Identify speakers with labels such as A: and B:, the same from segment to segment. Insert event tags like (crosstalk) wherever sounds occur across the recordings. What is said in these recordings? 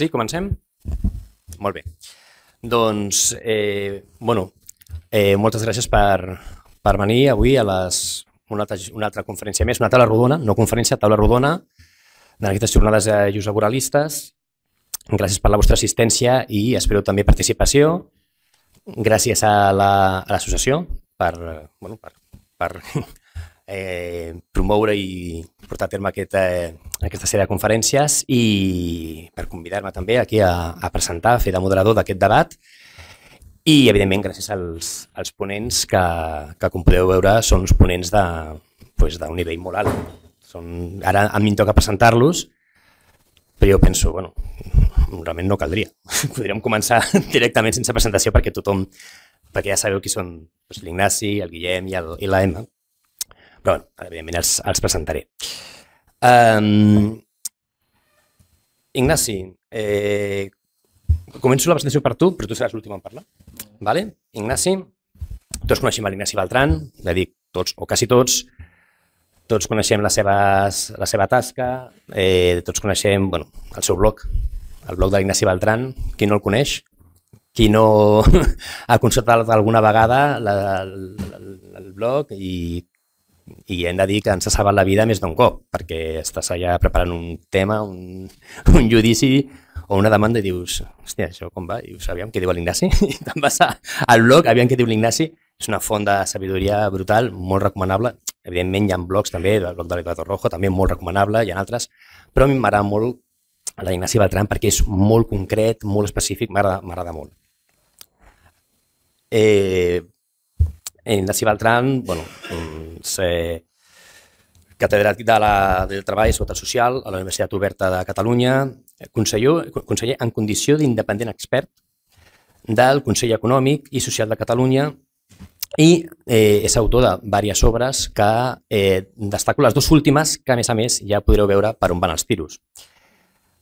A: Sí, comencem? Molt bé. Doncs, eh, bueno,
B: eh, moltes gràcies per, per venir avui a les, una, altra, una altra conferència més, una taula rodona, no conferència, taula rodona, en aquestes jornades de eh, Laboralistes. Gràcies per la vostra assistència i espero també participació. Gràcies a l'associació la, per, bueno, per, per (laughs) eh, promoure i portar a terme aquest, eh, aquesta sèrie de conferències i per convidar-me també aquí a, a presentar, a fer de moderador d'aquest debat i, evidentment, gràcies als, als ponents que, que, com podeu veure, són uns ponents d'un pues, nivell molt alt. Són, ara a mi em toca presentar-los, però jo penso, bueno, realment no caldria. (laughs) Podríem començar (laughs) directament sense presentació perquè tothom, perquè ja sabeu qui són doncs, l'Ignasi, el Guillem i l'Emma. Però, bueno, evidentment, els, els presentaré. Um, Ignasi, eh, començo la presentació per tu, però tu seràs l'últim en parlar. Vale? Ignasi, tots coneixem l'Ignasi Beltran, ja dic tots o quasi tots, tots coneixem les seves, la seva tasca, eh, tots coneixem bueno, el seu blog, el blog de l'Ignasi Beltran, qui no el coneix, qui no (laughs) ha consultat alguna vegada la, la, el blog i i hem de dir que ens ha salvat la vida més d'un cop, perquè estàs allà preparant un tema, un, (laughs) un judici o una demanda i dius, hòstia, això com va? I ho sabíem, què diu l'Ignasi? (laughs) I te'n vas al blog, aviam què diu l'Ignasi. És una font de sabidoria brutal, molt recomanable. Evidentment hi ha blogs també, el blog de l'Equador Rojo, també molt recomanable, hi ha altres, però a mi m'agrada molt la Ignasi Beltran perquè és molt concret, molt específic, m'agrada molt. Eh, Ignasi Beltrán, bueno, és mm, eh, catedràtic de la, del Treball i Seguretat Social a la Universitat Oberta de Catalunya, conseller, conseller en condició d'independent expert del Consell Econòmic i Social de Catalunya i eh, és autor de diverses obres que eh, destaco les dues últimes que, a més a més, ja podreu veure per on van els tiros.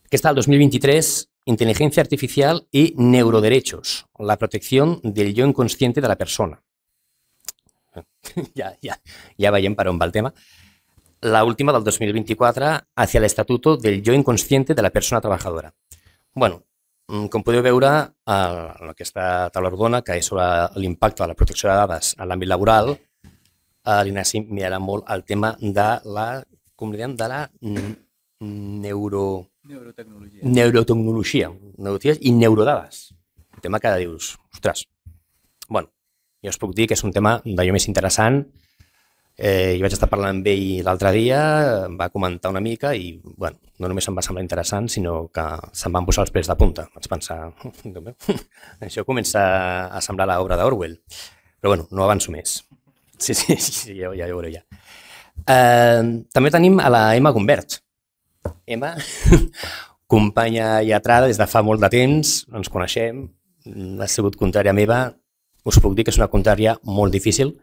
B: Aquesta del 2023, Intel·ligència Artificial i Neuroderechos, la protecció del jo inconsciente de la persona. (laughs) Ya ya, ja veiem per on va el tema, la última del 2024 hacia el estatuto del yo inconsciente de la persona trabajadora. bueno, mm, com podeu veure, en que está rodona, que es sobre impacto de la protección de dadas en ámbito laboral, eh, l'Ignasi mirarà mol el tema de la, com de la neuro... Neurotecnologia. Neurotecnologia. y tema que dius, ostres, bueno, Jo us puc dir que és un tema d'allò més interessant. Eh, jo vaig estar parlant amb ell l'altre dia, em va comentar una mica i bueno, no només em va semblar interessant, sinó que se'm van posar els pels de punta. Vaig pensar, hm, (laughs) això comença a semblar l'obra d'Orwell. Però bueno, no avanço més. Sí, sí, (laughs) sí ja, ja ho veureu ja. Eh, també tenim a la Emma Gumbert. Emma, (laughs) companya lletrada des de fa molt de temps, ens coneixem, ha sigut contrària meva, us puc dir que és una contrària molt difícil,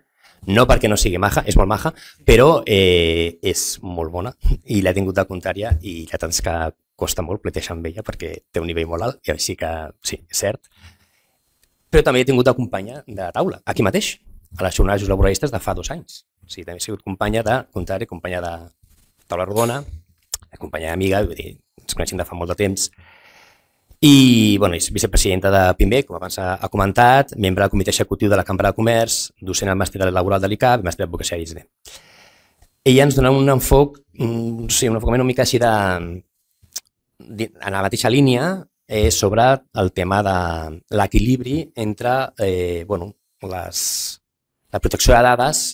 B: no perquè no sigui maja, és molt maja, però eh, és molt bona (laughs) i l'ha tingut de contrària i la tants que costa molt pletejar amb ella perquè té un nivell molt alt i així que sí, és cert. Però també he tingut de companya de taula, aquí mateix, a les jornades laboralistes de fa dos anys. O sigui, també he sigut companya de contrari, companya de taula rodona, companya d'amiga, vull dir, ens coneixem de fa molt de temps, i bueno, és vicepresidenta de PIMBE, com abans ha comentat, membre del comitè executiu de la Cambra de Comerç, docent al màster laboral de l'ICAP i màster d'advocacia a ISD. Ella ens dona un enfoc, sí, un enfocament una mica així de, en la mateixa línia eh, sobre el tema de l'equilibri entre eh, bueno, les, la protecció de dades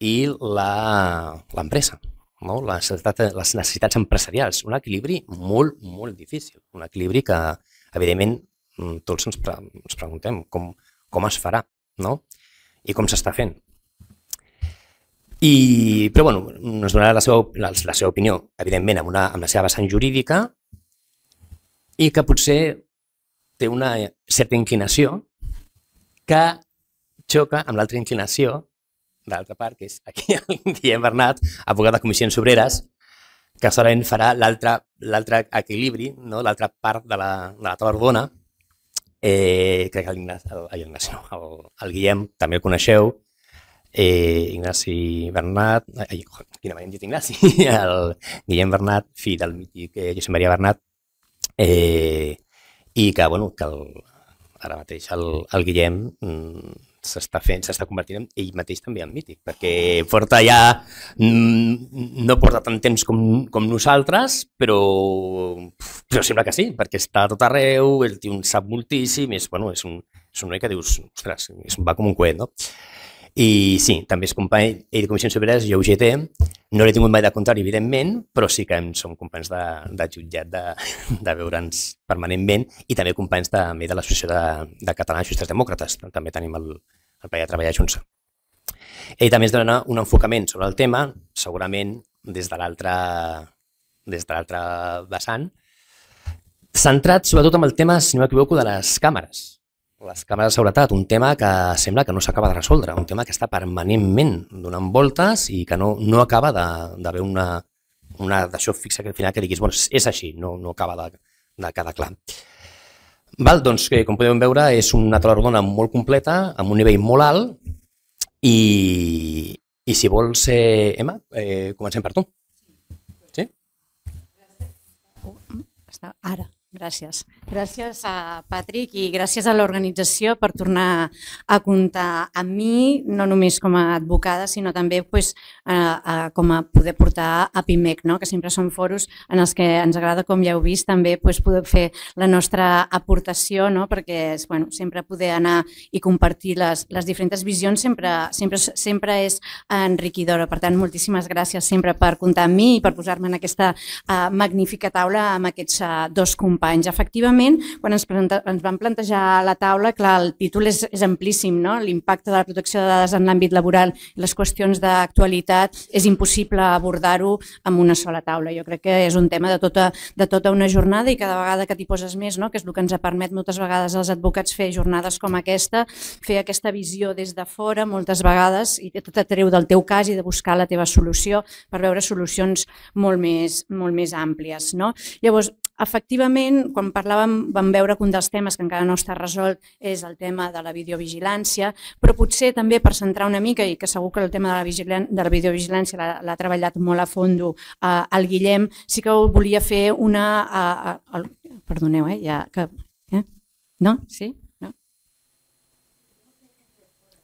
B: i l'empresa, no? les, les necessitats empresarials. Un equilibri molt, molt difícil. Un equilibri que, evidentment, mm, tots ens, pre ens preguntem com, com es farà no? i com s'està fent. I, però bueno, ens donarà la seva, la, la seva opinió, evidentment, amb, una, amb la seva vessant jurídica i que potser té una certa inclinació que xoca amb l'altra inclinació de l'altra part, que és aquí (laughs) el Guillem Bernat, advocat de comissions obreres, que solament farà l'altre equilibri, no? l'altra part de la, de la taula rodona. Eh, crec que l'Ignasi, el, el, no, el, el Guillem, també el coneixeu, eh, Ignasi Bernat, ai, quina manera hem dit Ignasi, (laughs) el Guillem Bernat, fill del mític eh, Josep Maria Bernat, eh, i que, bueno, que el, ara mateix el, el Guillem mm, s'està fent, s'està convertint en, ell mateix també en mític, perquè porta ja, mm, no porta tant temps com, com nosaltres, però, però sembla que sí, perquè està a tot arreu, el tio en sap moltíssim, és, bueno, és un, és un noi que dius, ostres, és, va com un coet, no? I sí, també és company ell de Comissions Superiores, jo UGT, no l'he tingut mai de contrari, evidentment, però sí que som companys de, de jutjat, de, de veure'ns permanentment i també companys també de l'Associació de, de Catalans Justes Demòcrates, també tenim el, el plaer de treballar junts. Ell també ens dona un enfocament sobre el tema, segurament des de l'altre des de l'altre vessant, centrat sobretot amb el tema, si no m'equivoco, de les càmeres les càmeres de seguretat, un tema que sembla que no s'acaba de resoldre, un tema que està permanentment donant voltes i que no, no acaba d'haver una, una d'això fixa que al final que diguis, bueno, és així, no, no acaba de, de quedar clar. Val, doncs, que, eh, com podem veure, és una taula rodona molt completa, amb un nivell molt
C: alt,
B: i, i si vols, eh, Emma, eh, comencem per tu.
C: Sí? Està ara, gràcies. Gràcies a Patrick i gràcies a l'organització per tornar a comptar amb mi, no només com a advocada, sinó també pues, eh, com a poder portar a PIMEC, no? que sempre són foros en els que ens agrada, com ja heu vist, també pues, poder fer la nostra aportació, no? perquè bueno, sempre poder anar i compartir les, les diferents visions sempre, sempre, sempre és enriquidora. Per tant, moltíssimes gràcies sempre per comptar amb mi i per posar-me en aquesta eh, magnífica taula amb aquests eh, dos companys. Efectivament, precisament quan ens, presenta, ens van plantejar la taula, clar, el títol és, és amplíssim, no? l'impacte de la protecció de dades en l'àmbit laboral i les qüestions d'actualitat, és impossible abordar-ho amb una sola taula. Jo crec que és un tema de tota, de tota una jornada i cada vegada que t'hi poses més, no? que és el que ens permet moltes vegades als advocats fer jornades com aquesta, fer aquesta visió des de fora moltes vegades i tot atreu del teu cas i de buscar la teva solució per veure solucions molt més, molt més àmplies. No? Llavors, Efectivament, quan parlàvem, vam veure que un dels temes que encara no està resolt és el tema de la videovigilància, però potser també per centrar una mica, i que segur que el tema de la, vigilància, de la videovigilància l'ha treballat molt a fondo eh, el Guillem, sí que volia fer una... Eh, eh, perdoneu, eh, ja, que, eh? No? Sí? No?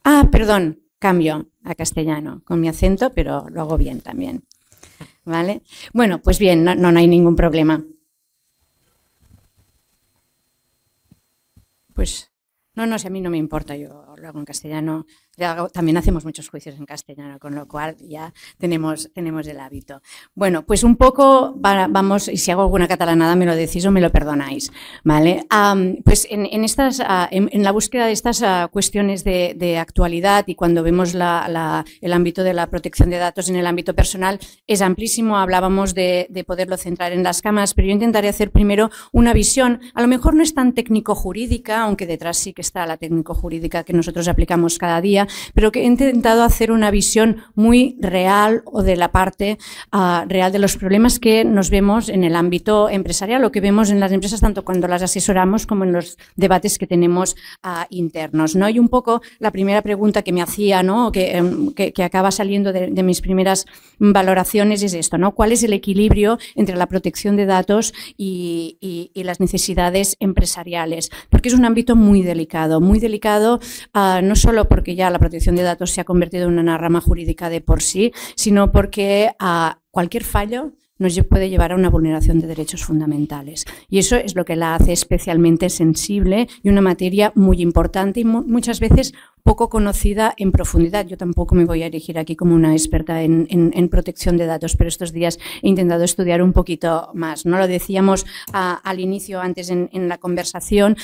C: Ah, perdó, canvio a castellano con mi acento, pero lo hago bien también. ¿Vale? Bueno, pues bien, no, no, no hay ningún problema. pues no, no, si a mí no me importa, yo lo hago en castellano, también hacemos muchos juicios en castellano, con lo cual ya tenemos, tenemos el hábito. Bueno, pues un poco vamos, y si hago alguna catalanada me lo decís o me lo perdonáis, ¿vale? pues en, estas, ah, en, la búsqueda de estas ah, cuestiones de, actualidad y cuando vemos el ámbito de la protección de datos en el ámbito personal, es amplísimo, hablábamos de poderlo centrar en las camas, pero yo intentaré hacer primero una visión, a lo mejor no es tan técnico-jurídica, aunque detrás sí que está la técnico-jurídica que nosotros aplicamos cada día, pero que he intentado hacer una visión muy real o de la parte ah, real de los problemas que nos vemos en el ámbito empresarial o que vemos en las empresas tanto cuando las asesoramos como en los debates que tenemos ah, internos. ¿no? Y un poco la primera pregunta que me hacía, ¿no? que, em, que, acaba saliendo de, mis primeras valoraciones es esto, ¿no? ¿Cuál es el equilibrio entre la protección de datos y, las necesidades empresariales? Porque es un ámbito muy delicado, muy delicado ah, no solo porque ya la protección de datos se ha convertido en una rama jurídica de por sí, sino porque a ah, cualquier fallo nos puede llevar a una vulneración de derechos fundamentales. Y eso es lo que la hace especialmente sensible y una materia muy importante y muchas veces poco conocida en profundidad. Yo tampoco me voy a erigir aquí como una experta en, protección de datos, pero estos días he intentado estudiar un poquito más. No lo decíamos al inicio, antes en, la conversación,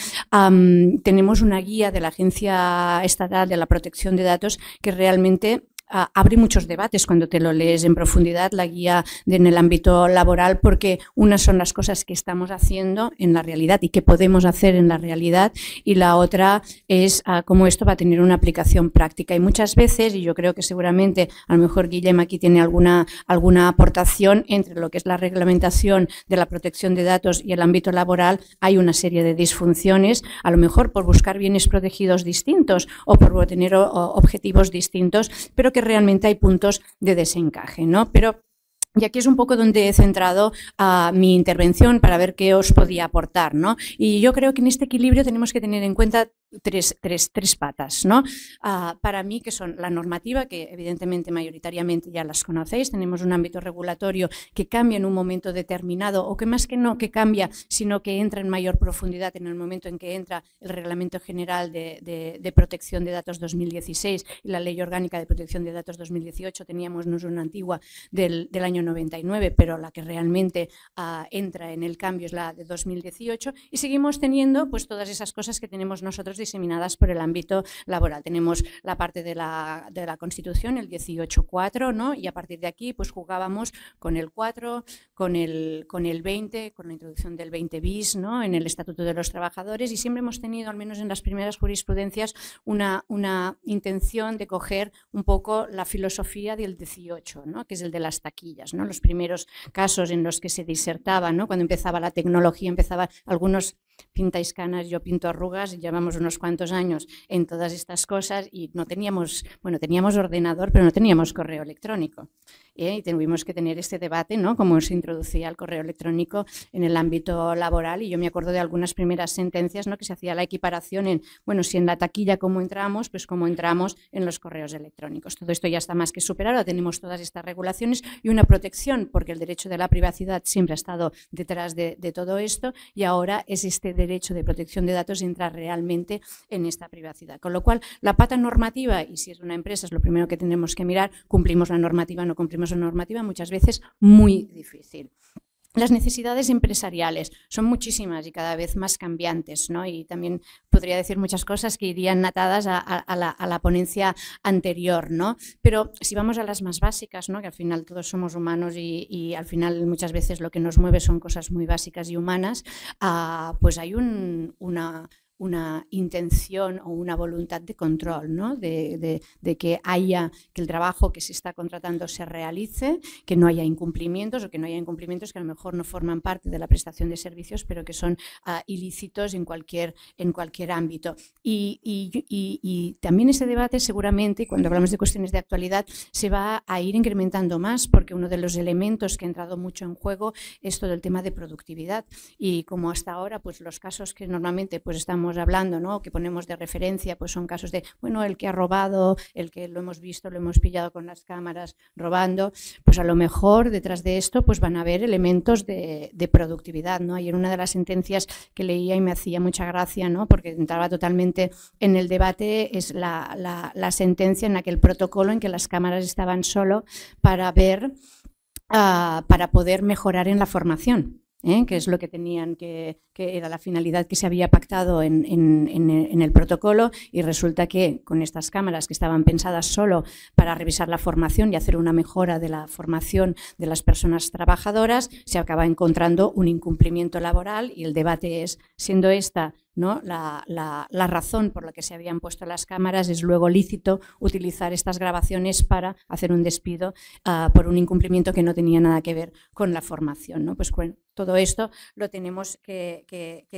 C: tenemos una guía de la Agencia Estatal de la Protección de Datos que realmente abre muchos debates cuando te lo lees en profundidad, la guía en el ámbito laboral, porque unas son las cosas que estamos haciendo en la realidad y que podemos hacer en la realidad, y la otra es ah, cómo esto va a tener una aplicación práctica. Y muchas veces, y yo creo que seguramente a lo mejor Guillem aquí tiene alguna, alguna aportación entre lo que es la reglamentación de la protección de datos y el ámbito laboral, hay una serie de disfunciones, a lo mejor por buscar bienes protegidos distintos o por tener objetivos distintos, pero que que realmente hay puntos de desencaje, ¿no? Pero y aquí es un poco donde he centrado ah, mi intervención para ver qué os podía aportar, ¿no? Y yo creo que en este equilibrio tenemos que tener en cuenta tres, tres, tres patas, ¿no? Ah, para mí, que son la normativa, que evidentemente mayoritariamente ya las conocéis, tenemos un ámbito regulatorio que cambia en un momento determinado, o que más que no que cambia, sino que entra en mayor profundidad en el momento en que entra el Reglamento General de, de, Protección de Datos 2016 y la Ley Orgánica de Protección de Datos 2018, teníamos una antigua del, del, año 99, pero la que realmente ah, entra en el cambio es la de 2018, y seguimos teniendo pues todas esas cosas que tenemos nosotros diseminadas por el ámbito laboral. Tenemos la parte de la, Constitución, el 18.4, ¿no? y a partir de aquí pues jugábamos con el 4, con el, con el 20, con la introducción del 20 bis ¿no? en el Estatuto de los Trabajadores y siempre hemos tenido, al menos en las primeras jurisprudencias, una, una intención de coger un poco la filosofía del 18, ¿no? que es el de las taquillas. ¿no? Los primeros casos en los que se disertaba, ¿no? cuando empezaba la tecnología, empezaba algunos Pinta canas, yo pinto arrugas, llevamos unos cuantos años en todas estas cosas y no teníamos, bueno, teníamos ordenador, pero no teníamos correo electrónico y tuvimos que tener este debate, ¿no? Cómo se introducía el correo electrónico en el ámbito laboral y yo me acuerdo de algunas primeras sentencias, ¿no? Que se hacía la equiparación en, bueno, si en la taquilla cómo entramos, pues cómo entramos en los correos electrónicos. Todo esto ya está más que superado, tenemos todas estas regulaciones y una protección, porque el derecho de la privacidad siempre ha estado detrás de, todo esto y ahora es este derecho de protección de datos entrar realmente en esta privacidad. Con lo cual, la pata normativa, y si es una empresa es lo primero que tenemos que mirar, cumplimos la normativa, no cumplimos tenemos normativa muchas veces muy difícil. Las necesidades empresariales son muchísimas y cada vez más cambiantes, ¿no? Y también podría decir muchas cosas que irían atadas a, la, ponencia anterior, ¿no? Pero si vamos a las más básicas, ¿no? Que al final todos somos humanos y, al final muchas veces lo que nos mueve son cosas muy básicas y humanas, ah, pues hay un, una una intención o una voluntad de control, ¿no? de, que haya, que el trabajo que se está contratando se realice, que no haya incumplimientos o que no haya incumplimientos que a lo mejor no forman parte de la prestación de servicios, pero que son ah, ilícitos en cualquier, en cualquier ámbito. Y, y, también ese debate seguramente, cuando hablamos de cuestiones de actualidad, se va a ir incrementando más, porque uno de los elementos que ha entrado mucho en juego es todo el tema de productividad. Y como hasta ahora, pues los casos que normalmente pues estamos hablando, ¿no? que ponemos de referencia, pues son casos de, bueno, el que ha robado, el que lo hemos visto, lo hemos pillado con las cámaras robando, pues a lo mejor detrás de esto pues van a haber elementos de, productividad. ¿no? en una de las sentencias que leía y me hacía mucha gracia, ¿no? porque entraba totalmente en el debate, es la, la sentencia en aquel protocolo en que las cámaras estaban solo para ver, ah, para poder mejorar en la formación. ¿eh? que es lo que tenían, que, que, era la finalidad que se había pactado en, el protocolo, y resulta que con estas cámaras que estaban pensadas solo para revisar la formación y hacer una mejora de la formación de las personas trabajadoras, se acaba encontrando un incumplimiento laboral y el debate es, siendo esta ¿no? La, razón por la que se habían puesto las cámaras, es luego lícito utilizar estas grabaciones para hacer un despido ah, por un incumplimiento que no tenía nada que ver con la formación. ¿no? Pues todo esto lo tenemos que,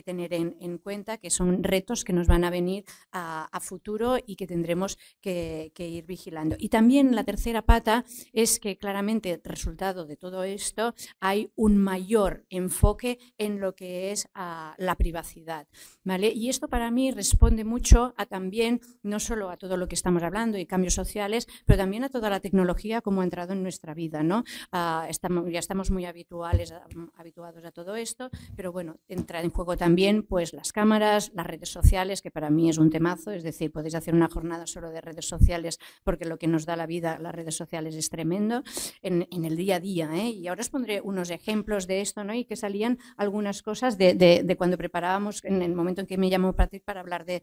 C: tener en, cuenta, que son retos que nos van a venir a, futuro y que tendremos que, ir vigilando. Y también la tercera pata es que claramente, resultado de todo esto, hay un mayor enfoque en lo que es la privacidad. ¿vale? Y esto para mí responde mucho a también, no solo a todo lo que estamos hablando y cambios sociales, pero también a toda la tecnología como ha entrado en nuestra vida. ¿no? Ah, ya estamos muy habituales, mm, habituales a todo esto, pero bueno, entra en juego también pues las cámaras, las redes sociales, que para mí es un temazo, es decir, podéis hacer una jornada solo de redes sociales porque lo que nos da la vida las redes sociales es tremendo en, el día a día. ¿eh? Y ahora os pondré unos ejemplos de esto ¿no? y que salían algunas cosas de, cuando preparábamos, en el momento en que me llamó Patrick para hablar de,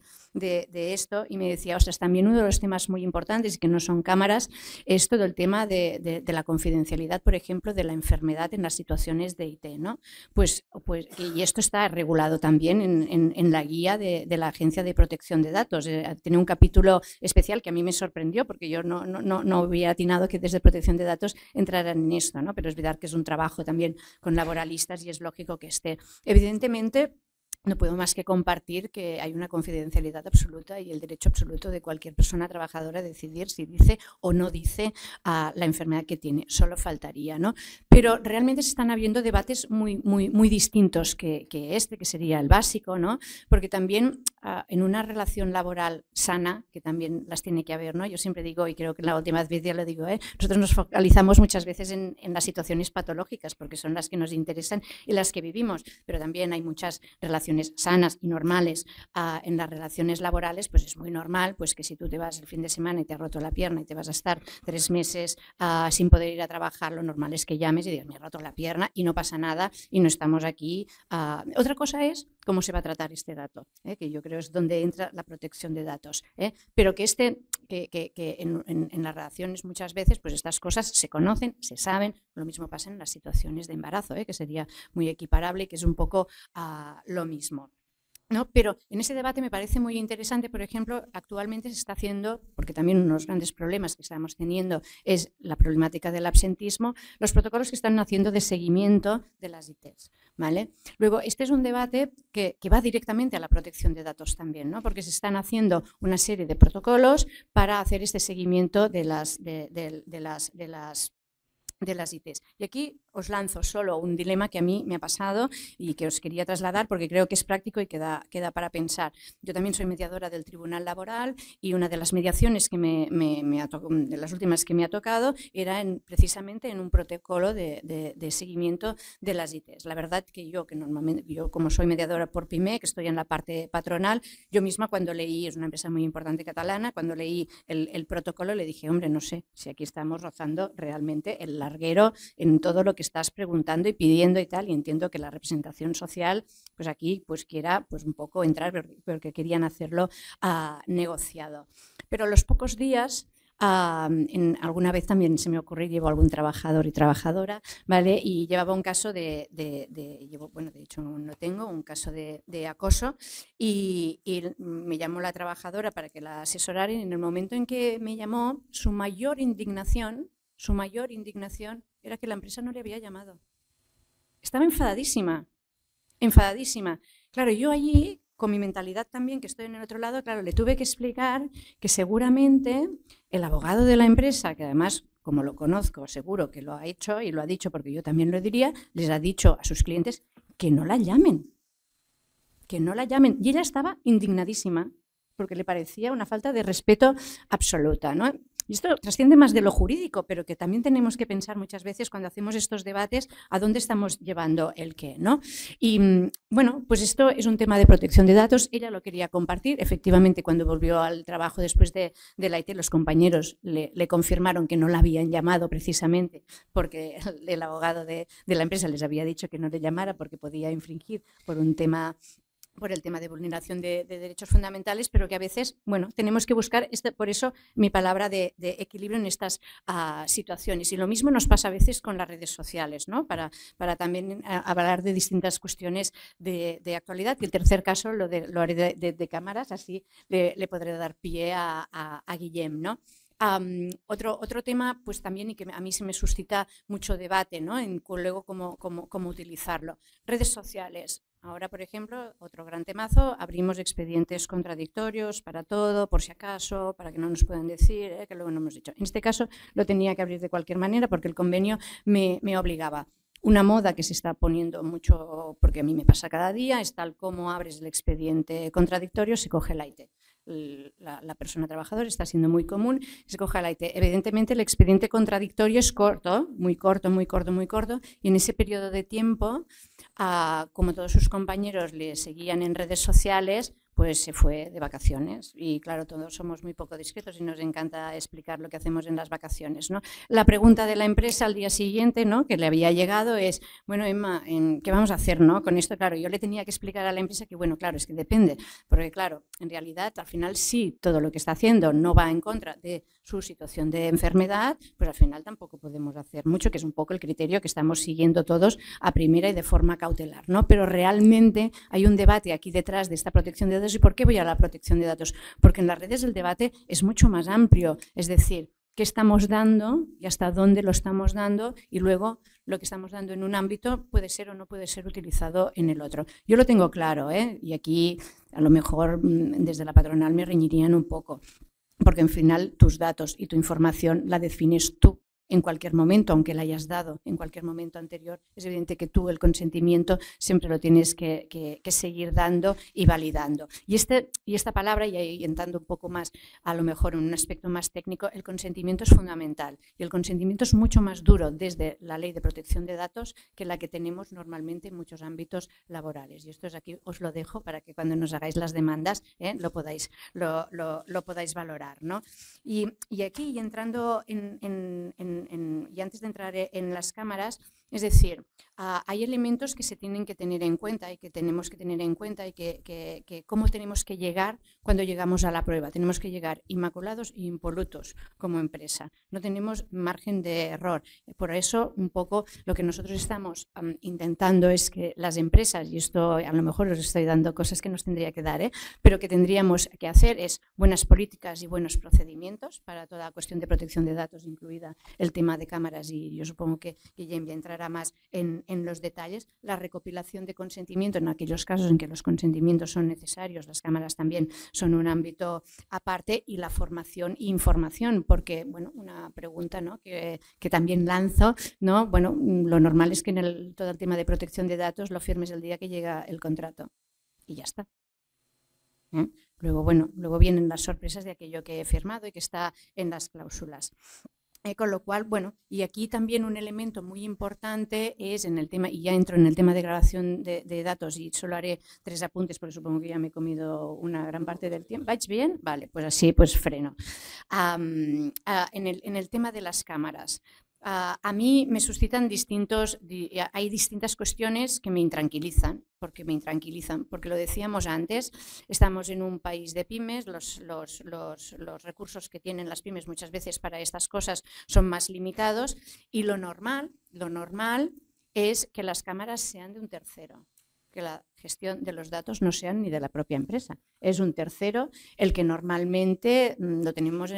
C: esto y me decía, ostras, también uno de los temas muy importantes y que no son cámaras es todo el tema de, la confidencialidad, por ejemplo, de la enfermedad en las situaciones de IT. ¿no? Pues, pues, y esto está regulado también en, la guía de, la Agencia de Protección de Datos. Eh, tiene un capítulo especial que a mí me sorprendió porque yo no, no, había atinado que desde Protección de Datos entraran en esto, ¿no? Pero es verdad que es un trabajo también con laboralistas y es lógico que esté. Evidentemente, no puedo más que compartir que hay una confidencialidad absoluta y el derecho absoluto de cualquier persona trabajadora a decidir si dice o no dice a ah, la enfermedad que tiene. Solo faltaría, ¿no? Pero realmente se están habiendo debates muy, muy, muy distintos que, este, que sería el básico, ¿no? Porque también ah, en una relación laboral sana, que también las tiene que haber, ¿no? Yo siempre digo, y creo que en la última vez ya lo digo, ¿eh? nosotros nos focalizamos muchas veces en, en las situaciones patológicas porque son las que nos interesan y las que vivimos, pero también hay muchas relaciones sanas y normales en las relaciones laborales, pues es muy normal pues que si tú te vas el fin de semana y te has roto la pierna y te vas a estar tres meses ah, sin poder ir a trabajar, lo normal es que llames y digas, me he roto la pierna y no pasa nada y no estamos aquí. Ah, otra cosa es cómo se va a tratar este dato, ¿eh? que yo creo es donde entra la protección de datos, ¿eh? pero que este que, en, las relaciones muchas veces pues estas cosas se conocen, se saben, lo mismo pasa en las situaciones de embarazo, ¿eh? que sería muy equiparable y que es un poco ah, lo mismo. ¿No? Pero en ese debate me parece muy interesante, por ejemplo, actualmente se está haciendo, porque también uno de los grandes problemas que estamos teniendo es la problemática del absentismo, los protocolos que están haciendo de seguimiento de las ITES. ¿vale? Luego, este es un debate que, va directamente a la protección de datos también, ¿no? porque se están haciendo una serie de protocolos para hacer este seguimiento de las, de, las, de las de las Y aquí os lanzo solo un dilema que a mí me ha pasado y que os quería trasladar porque creo que es práctico y queda, queda para pensar. Yo también soy mediadora del Tribunal Laboral y una de las mediaciones que me, me, me de las últimas que me ha tocado era en, precisamente en un protocolo de, de, seguimiento de las ITs. La verdad que yo, que normalmente, yo como soy mediadora por PYME, que estoy en la parte patronal, yo misma cuando leí, es una empresa muy importante catalana, cuando leí el protocolo le dije, hombre, no sé si aquí estamos rozando realmente el larguero en todo lo que estás preguntando y pidiendo y tal, y entiendo que la representación social, pues aquí, pues quiera, pues un poco entrar, porque querían hacerlo ah, negociado. Pero los pocos días ah, en, alguna vez también se me ocurrió, llevo algún trabajador y trabajadora, ¿vale? Y llevaba un caso de, de, llevo, bueno, de hecho no, tengo, un caso de, acoso y, y, me llamó la trabajadora para que la y En el momento en que me llamó, su mayor indignación, su mayor indignación era que la empresa no le había llamado. Estaba enfadadísima, enfadadísima. Claro, yo allí, con mi mentalidad también, que estoy en el otro lado, claro, le tuve que explicar que seguramente el abogado de la empresa, que además, como lo conozco, seguro que lo ha hecho y lo ha dicho porque yo también lo diría, les ha dicho a sus clientes que no la llamen, que no la llamen. Y ella estaba indignadísima porque le parecía una falta de respeto absoluta, ¿no? Y esto trasciende más de lo mm. jurídico, pero que también tenemos que pensar muchas veces cuando hacemos estos debates a dónde estamos llevando el qué, ¿no? Y mm, bueno, pues esto es un tema de protección de datos. Ella lo quería compartir. Efectivamente, cuando volvió al trabajo después de, la IT, los compañeros le, confirmaron que no la habían llamado precisamente porque el, abogado de, de la empresa les había dicho que no le llamara porque podía infringir por un tema por el tema de vulneración de, derechos fundamentales, pero que a veces, bueno, tenemos que buscar, este, por eso mi palabra de, equilibrio en estas ah, situaciones. Y lo mismo nos pasa a veces con las redes sociales, ¿no? Para, para también eh, hablar de distintas cuestiones de, actualidad. Y el tercer caso lo, de, lo haré de, cámaras, así le, podré dar pie a, Guillem, ¿no? otro, otro tema, pues también, y que a mí se me suscita mucho debate, ¿no? En luego cómo, cómo, cómo utilizarlo. Redes sociales. Ahora, por ejemplo, otro gran temazo, abrimos expedientes contradictorios para todo, por si acaso, para que no nos puedan decir eh, que luego no hemos dicho. En este caso lo tenía que abrir de cualquier manera porque el convenio me, obligaba una moda que se está poniendo mucho, porque a mí me pasa cada día, es tal como abres el expediente contradictorio, se coge el la, persona trabajadora, está siendo muy común, se coge el IT. Evidentemente el expediente contradictorio es corto, muy corto, muy corto, muy corto, y en ese periodo de tiempo, ah, como todos sus compañeros le seguían en redes sociales, pues se fue de vacaciones. Y claro, todos somos muy poco discretos y nos encanta explicar lo que hacemos en las vacaciones. ¿no? La pregunta de la empresa al día siguiente, ¿no? que le había llegado, es, bueno, Emma, ¿qué vamos a hacer ¿no? con esto? Claro, yo le tenía que explicar a la empresa que, bueno, claro, es que depende, porque claro, en realidad al final sí, todo lo que está haciendo no va en contra de su situación de enfermedad, pues al final tampoco podemos hacer mucho, que es un poco el criterio que estamos siguiendo todos a primera y de forma cautelar, ¿no? Pero realmente hay un debate aquí detrás de esta protección de datos. ¿Y por qué voy a la protección de datos? Porque en las redes el debate es mucho más amplio, es decir, qué estamos dando y hasta dónde lo estamos dando y luego lo que estamos dando en un ámbito puede ser o no puede ser utilizado en el otro. Yo lo tengo claro ¿eh? y aquí a lo mejor mm, desde la patronal me reñirían un poco, porque en final tus datos y tu información la defines tú en cualquier momento, aunque la hayas dado en cualquier momento anterior, es evidente que tú el consentimiento siempre lo tienes que, seguir dando y validando. Y, este, y esta palabra, y ahí entrando un poco más, a lo mejor en un aspecto más técnico, el consentimiento es fundamental. Y el consentimiento es mucho más duro desde la ley de protección de datos que la que tenemos normalmente en muchos ámbitos laborales. Y esto es aquí, os lo dejo para que cuando nos hagáis las demandas ¿eh? lo, podáis, lo, podáis valorar. ¿no? Y, aquí, entrando en y antes de entrar eh, en las cámaras, es decir, ah, hay elementos que se tienen que tener en cuenta y que tenemos que tener en cuenta y que, cómo tenemos que llegar cuando llegamos a la prueba. Tenemos que llegar inmaculados e impolutos como empresa. No tenemos margen de error. Por eso, un poco lo que nosotros estamos intentando es que las empresas, y esto a lo mejor os estoy dando cosas que nos tendría que dar, ¿eh? pero que tendríamos que hacer es buenas políticas y buenos procedimientos para toda cuestión de protección de datos, incluida el tema de cámaras. Y yo supongo que que ya entrar más en, los detalles, la recopilación de consentimiento en aquellos casos en que los consentimientos son necesarios, las cámaras también son un ámbito aparte y la formación e información, porque, bueno, una pregunta que, también lanzo, ¿no? bueno, mm, lo normal es que en el, todo el tema de protección de datos lo firmes el día que llega el contrato y ya está. ¿Eh? Luego, bueno, luego vienen las sorpresas de aquello que he firmado y que está en las cláusulas con lo cual, bueno, y aquí también un elemento muy importante es en el tema, y ya entro en el tema de grabación de, datos y solo haré tres apuntes porque supongo que ya me he comido una gran parte del tiempo. ¿Vais bien? Vale, pues así pues freno. Ah, en, el, en, el, tema de las cámaras, a mí me suscitan distintos, eh, hay distintas cuestiones que me intranquilizan, porque me intranquilizan, porque lo decíamos antes, estamos en un país de pymes, los, los recursos que tienen las pymes muchas veces para estas cosas son más limitados y lo normal, lo normal es que las cámaras sean de un tercero que la gestión de los datos no sean ni de la propia empresa. Es un tercero, el que normalmente mm, lo tenemos,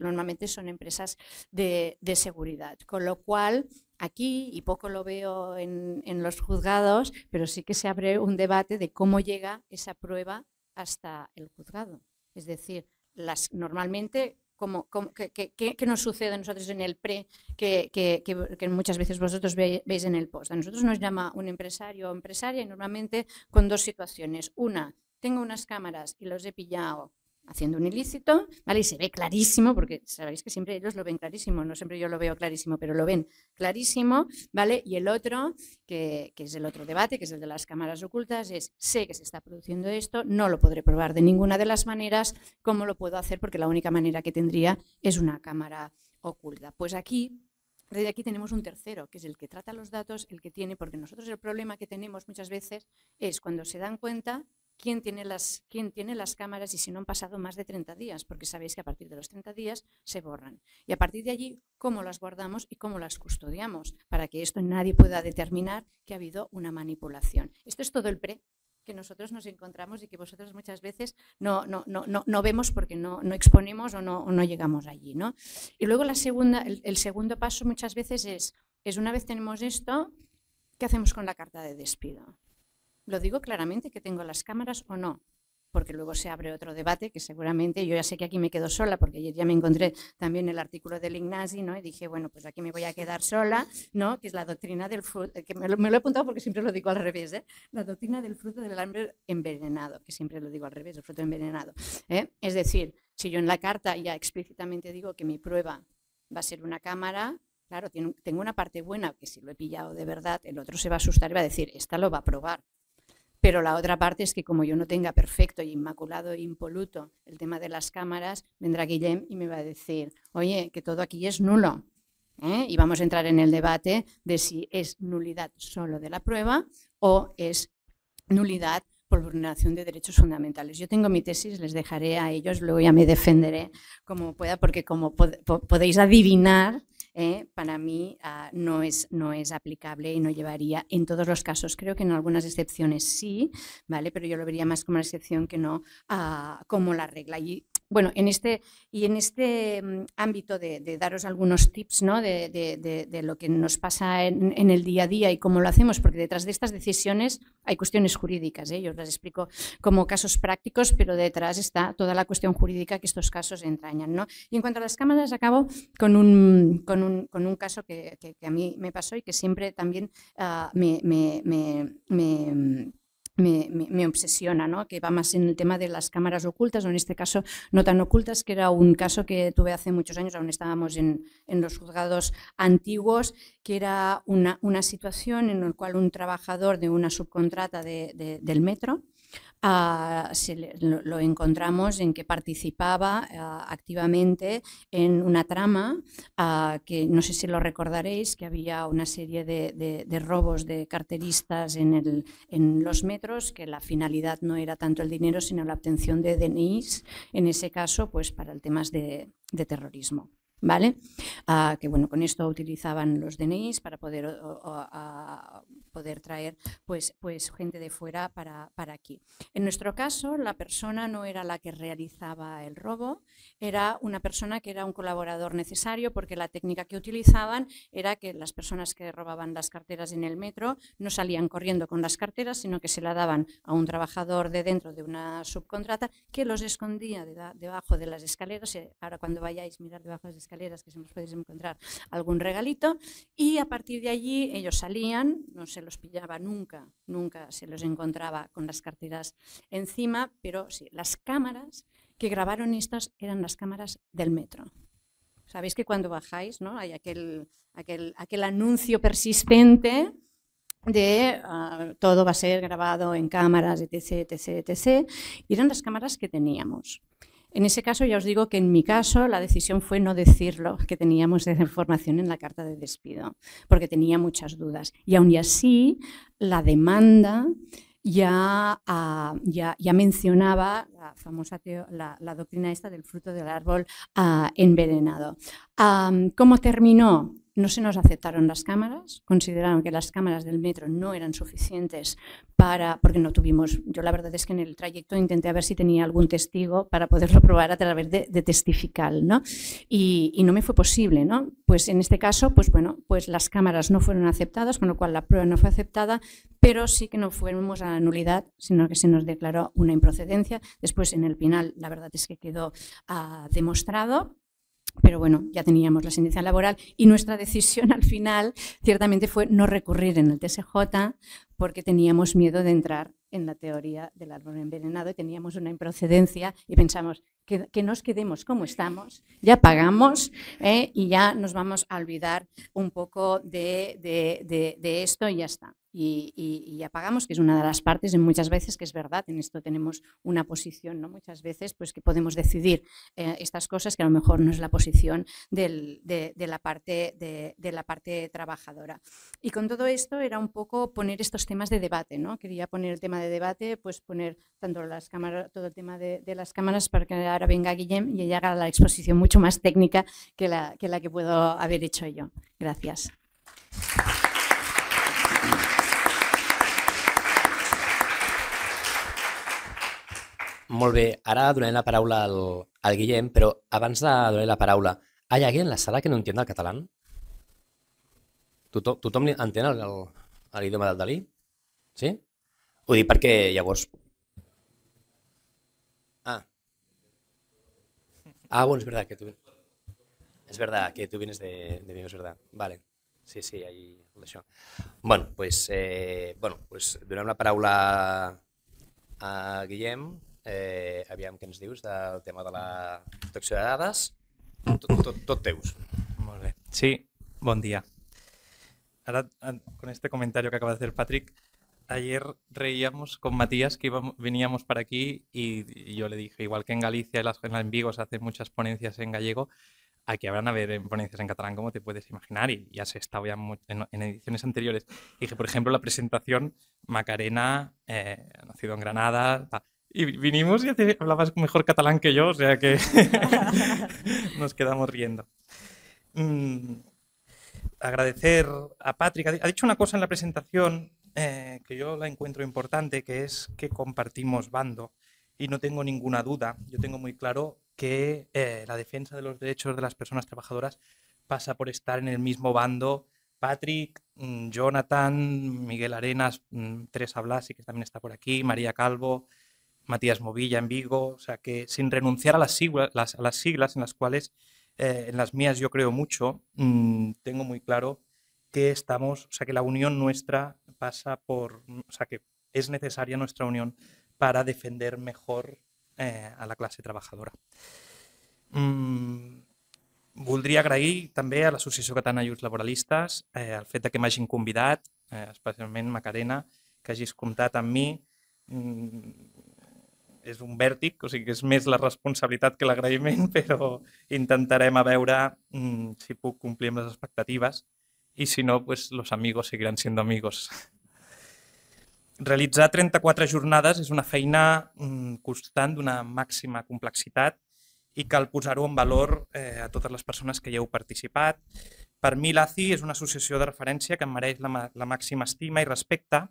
C: normalmente son empresas de, seguridad, con lo cual aquí, y poco lo veo en, en, los juzgados, pero sí que se abre un debate de cómo llega esa prueba hasta el juzgado. Es decir, las, normalmente como, que, nos sucede a nosotros en el pre, que, que, muchas veces vosotros veis en el post. A nosotros nos llama un empresario o empresaria y normalmente con dos situaciones. Una, tengo unas cámaras y los he pillado haciendo un ilícito, ¿vale? Y se ve clarísimo, porque sabéis que siempre ellos lo ven clarísimo, no siempre yo lo veo clarísimo, pero lo ven clarísimo, ¿vale? Y el otro, que, es el otro debate, que es el de las cámaras ocultas, es sé que se está produciendo esto, no lo podré probar de ninguna de las maneras, ¿cómo lo puedo hacer? Porque la única manera que tendría es una cámara oculta. Pues aquí desde aquí tenemos un tercero, que es el que trata los datos, el que tiene, porque nosotros el problema que tenemos muchas veces es cuando se dan cuenta quién tiene, las, quién tiene las cámaras y si no han pasado más de 30 días, porque sabéis que a partir de los 30 días se borran. Y a partir de allí, cómo las guardamos y cómo las custodiamos, para que esto nadie pueda determinar que ha habido una manipulación. Esto es todo el pre que nosotros nos encontramos y que vosotros muchas veces no, no, no, no, vemos porque no, no exponemos o no, no llegamos allí. ¿no? Y luego la segunda, el, el segundo paso muchas veces es, es una vez tenemos esto, ¿qué hacemos con la carta de despido? lo digo claramente que tengo las cámaras o no, porque luego se abre otro debate que seguramente yo ya sé que aquí me quedo sola, porque ayer ya me encontré también el artículo del Ignasi, ¿no? Y dije, bueno, pues aquí me voy a quedar sola, ¿no? Que es la doctrina del fruto, eh, que me lo, he apuntado porque siempre lo digo al revés, ¿eh? La doctrina del fruto del hambre envenenado, que siempre lo digo al revés, el fruto envenenado. ¿eh? Es decir, si yo en la carta ya explícitamente digo que mi prueba va a ser una cámara, claro, tengo una parte buena, que si lo he pillado de verdad, el otro se va a asustar y va a decir, esta lo va a probar. Pero la otra parte es que como yo no tenga perfecto e inmaculado e impoluto el tema de las cámaras, vendrá Guillem y me va a decir, oye, que todo aquí es nulo. ¿eh? Y vamos a entrar en el debate de si es nulidad solo de la prueba o es nulidad por vulneración de derechos fundamentales. Yo tengo mi tesis, les dejaré a ellos, luego ya me defenderé como pueda, porque como podéis adivinar, eh, para mí ah, no, es, no es aplicable y no llevaría en todos los casos. Creo que en algunas excepciones sí, ¿vale? Pero yo lo vería más como una excepción que no ah, como la regla. Y bueno, en este, y en este mm, ámbito de, daros algunos tips de, lo que nos pasa en, el día a día y cómo lo hacemos, porque detrás de estas decisiones hay cuestiones jurídicas. ¿eh? Yo os las explico como casos prácticos, pero detrás está toda la cuestión jurídica que estos casos entrañan. Y en cuanto a las cámaras, acabo con un, con un, con un caso que, a mí me pasó y que siempre también ah, me, me mm, me, obsesiona, ¿no? que va más en el tema de las cámaras ocultas, o en este caso no tan ocultas, que era un caso que tuve hace muchos años, aún estábamos en, los juzgados antiguos, que era una, una situación en la cual un trabajador de una subcontrata de, del metro lo, encontramos en que participaba eh, activamente en una trama ah, que no sé si lo recordaréis, que había una serie de, robos de carteristas en, el, en, los metros, que la finalidad no era tanto el dinero, sino la obtención de DNIs, en ese caso, pues para el temas de, terrorismo. ¿Vale? Ah, que bueno, con esto utilizaban los DNIs para poder poder traer pues, pues gente de fuera para, para aquí. En nuestro caso, la persona no era la que realizaba el robo, era una persona que era un colaborador necesario porque la técnica que utilizaban era que las personas que robaban las carteras en el metro no salían corriendo con las carteras, sino que se la daban a un trabajador de dentro de una subcontrata que los escondía debajo de las escaleras. Eh, ahora cuando vayáis, mirar debajo de las escaleras que se nos podéis encontrar algún regalito. Y a partir de allí ellos salían, no se los pillaba nunca, nunca se los encontraba con las carteras encima, pero sí, las cámaras que grabaron estas eran las cámaras del metro. Sabéis que cuando bajáis, ¿no? Hay aquel, aquel, aquel anuncio persistente de ah, todo va a ser grabado en cámaras, etc, etc, etc. Y eran las cámaras que teníamos. En ese caso, ya os digo que en mi caso la decisión fue no decirlo, que teníamos esa información en la carta de despido, porque tenía muchas dudas. Y aún y así, la demanda ya, ah, ya, mencionaba la famosa la, doctrina esta del fruto del árbol ah, envenenado. ¿Cómo terminó? no se nos aceptaron las cámaras, consideraron que las cámaras del metro no eran suficientes para, porque no tuvimos, yo la verdad es que en el trayecto intenté a ver si tenía algún testigo para poderlo (laughs) probar a través de, de testifical, ¿no? Y, no me fue posible, ¿no? Pues en este caso, pues bueno, pues las cámaras no fueron aceptadas, con lo cual la prueba no fue aceptada, pero sí que no fuimos a la nulidad, sino que se nos declaró una improcedencia. Después en el final, la verdad es que quedó ah, demostrado pero bueno, ya teníamos la sentencia laboral y nuestra (laughs) decisión al final ciertamente fue no recurrir en el TSJ porque teníamos miedo de entrar en la teoría del árbol envenenado y teníamos una improcedencia y pensamos que, nos quedemos como estamos, ya pagamos ¿eh? y ya nos vamos a olvidar un poco de, de esto y ya está y, apagamos, que es una de las partes en muchas veces que es verdad, en esto tenemos una posición, ¿no? Muchas veces pues que podemos decidir eh, estas cosas que a lo mejor no es la posición de, la parte, de, la parte trabajadora. Y con todo esto era un poco poner estos temas de debate, ¿no? Quería poner el tema de debate, pues poner tanto las cámaras, todo el tema de, las cámaras para que ahora venga Guillem y ella haga la exposición mucho más técnica que, la que puedo haber hecho yo. Gracias.
B: Molt bé, ara donem la paraula al, al Guillem, però abans de donar la paraula, hi ha algú en la sala que no entén el català? Tothom, tothom entén l'idioma del Dalí? Sí? Ho dic perquè llavors... Ah. Ah, bueno, és verdad que tu... És verdad que tu vienes de, de mi, és verdad. Vale. Sí, sí, ahí Això. Bueno, pues, eh, bueno, pues donem la paraula a Guillem. Eh, aviam què nos dius del tema de la mm. protecció de
D: mm. Sí, buen día.
B: Ahora, con este
D: comentario que acaba de hacer Patrick, ayer reíamos con Matías que veníamos para aquí y yo le dije, igual que en Galicia en las en Vigo se hacen muchas ponencias en gallego, aquí habrán a ver eh, ponencias en catalán, como te puedes imaginar, y ya se estaba ya en, ediciones anteriores. Y dije, por ejemplo, la presentación Macarena, eh, nacido en Granada, y vinimos y hablabas mejor catalán que yo, o sea que (laughs) nos quedamos riendo. Mm, agradecer a Patrick. Ha dicho una cosa en la presentación eh, que yo la encuentro importante, que es que compartimos bando. Y no tengo ninguna duda, yo tengo muy claro que eh, la defensa de los derechos de las personas trabajadoras pasa por estar en el mismo bando. Patrick, mm, Jonathan, Miguel Arenas, mm, Teresa Blasi, que también está por aquí, María Calvo, Matías Movilla en Vigo, o sea que sin renunciar a las siglas, a las siglas en las cuales, eh, en las mías yo creo mucho, mm, tengo muy claro que estamos, o sea que la unión nuestra pasa por, mm, o sea que es necesaria nuestra unión para defender mejor eh, a la clase trabajadora. Mm, voldria agrair también a l'Associació Catalana de Ajuts Laboralistes eh, al fet que m'hagin convidat, eh, especialment Macarena, que hagis comptat a mi. Mm, és un vèrtic, o sigui que és més la responsabilitat que l'agraïment, (laughs) però intentarem a veure mm, si puc complir amb les expectatives i si no, pues, los amigos seguiran siendo amigos. Realitzar 34 jornades és una feina mm, constant d'una màxima complexitat i cal posar-ho en valor eh, a totes les persones que hi heu participat. Per mi l'ACI és una associació de referència que em mereix la, la màxima estima i respecte,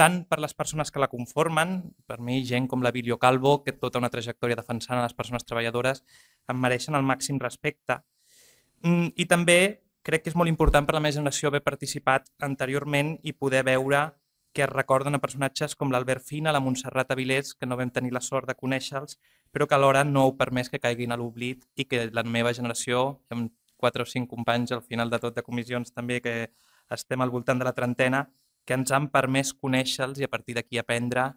D: tant per les persones que la conformen, per mi gent com la Bilio Calvo, que tota una trajectòria defensant a les persones treballadores, em mereixen el màxim respecte. Mm, I també crec que és molt important per la meva generació haver participat anteriorment i poder veure que es recorden a personatges com l'Albert Fina, la Montserrat Avilés, que no vam tenir la sort de conèixer-los, però que alhora no heu permès que caiguin a l'oblit i que la meva generació, amb quatre o cinc companys al final de tot de comissions també que estem al voltant de la trentena, que ens han permès conèixer-los i a partir d'aquí aprendre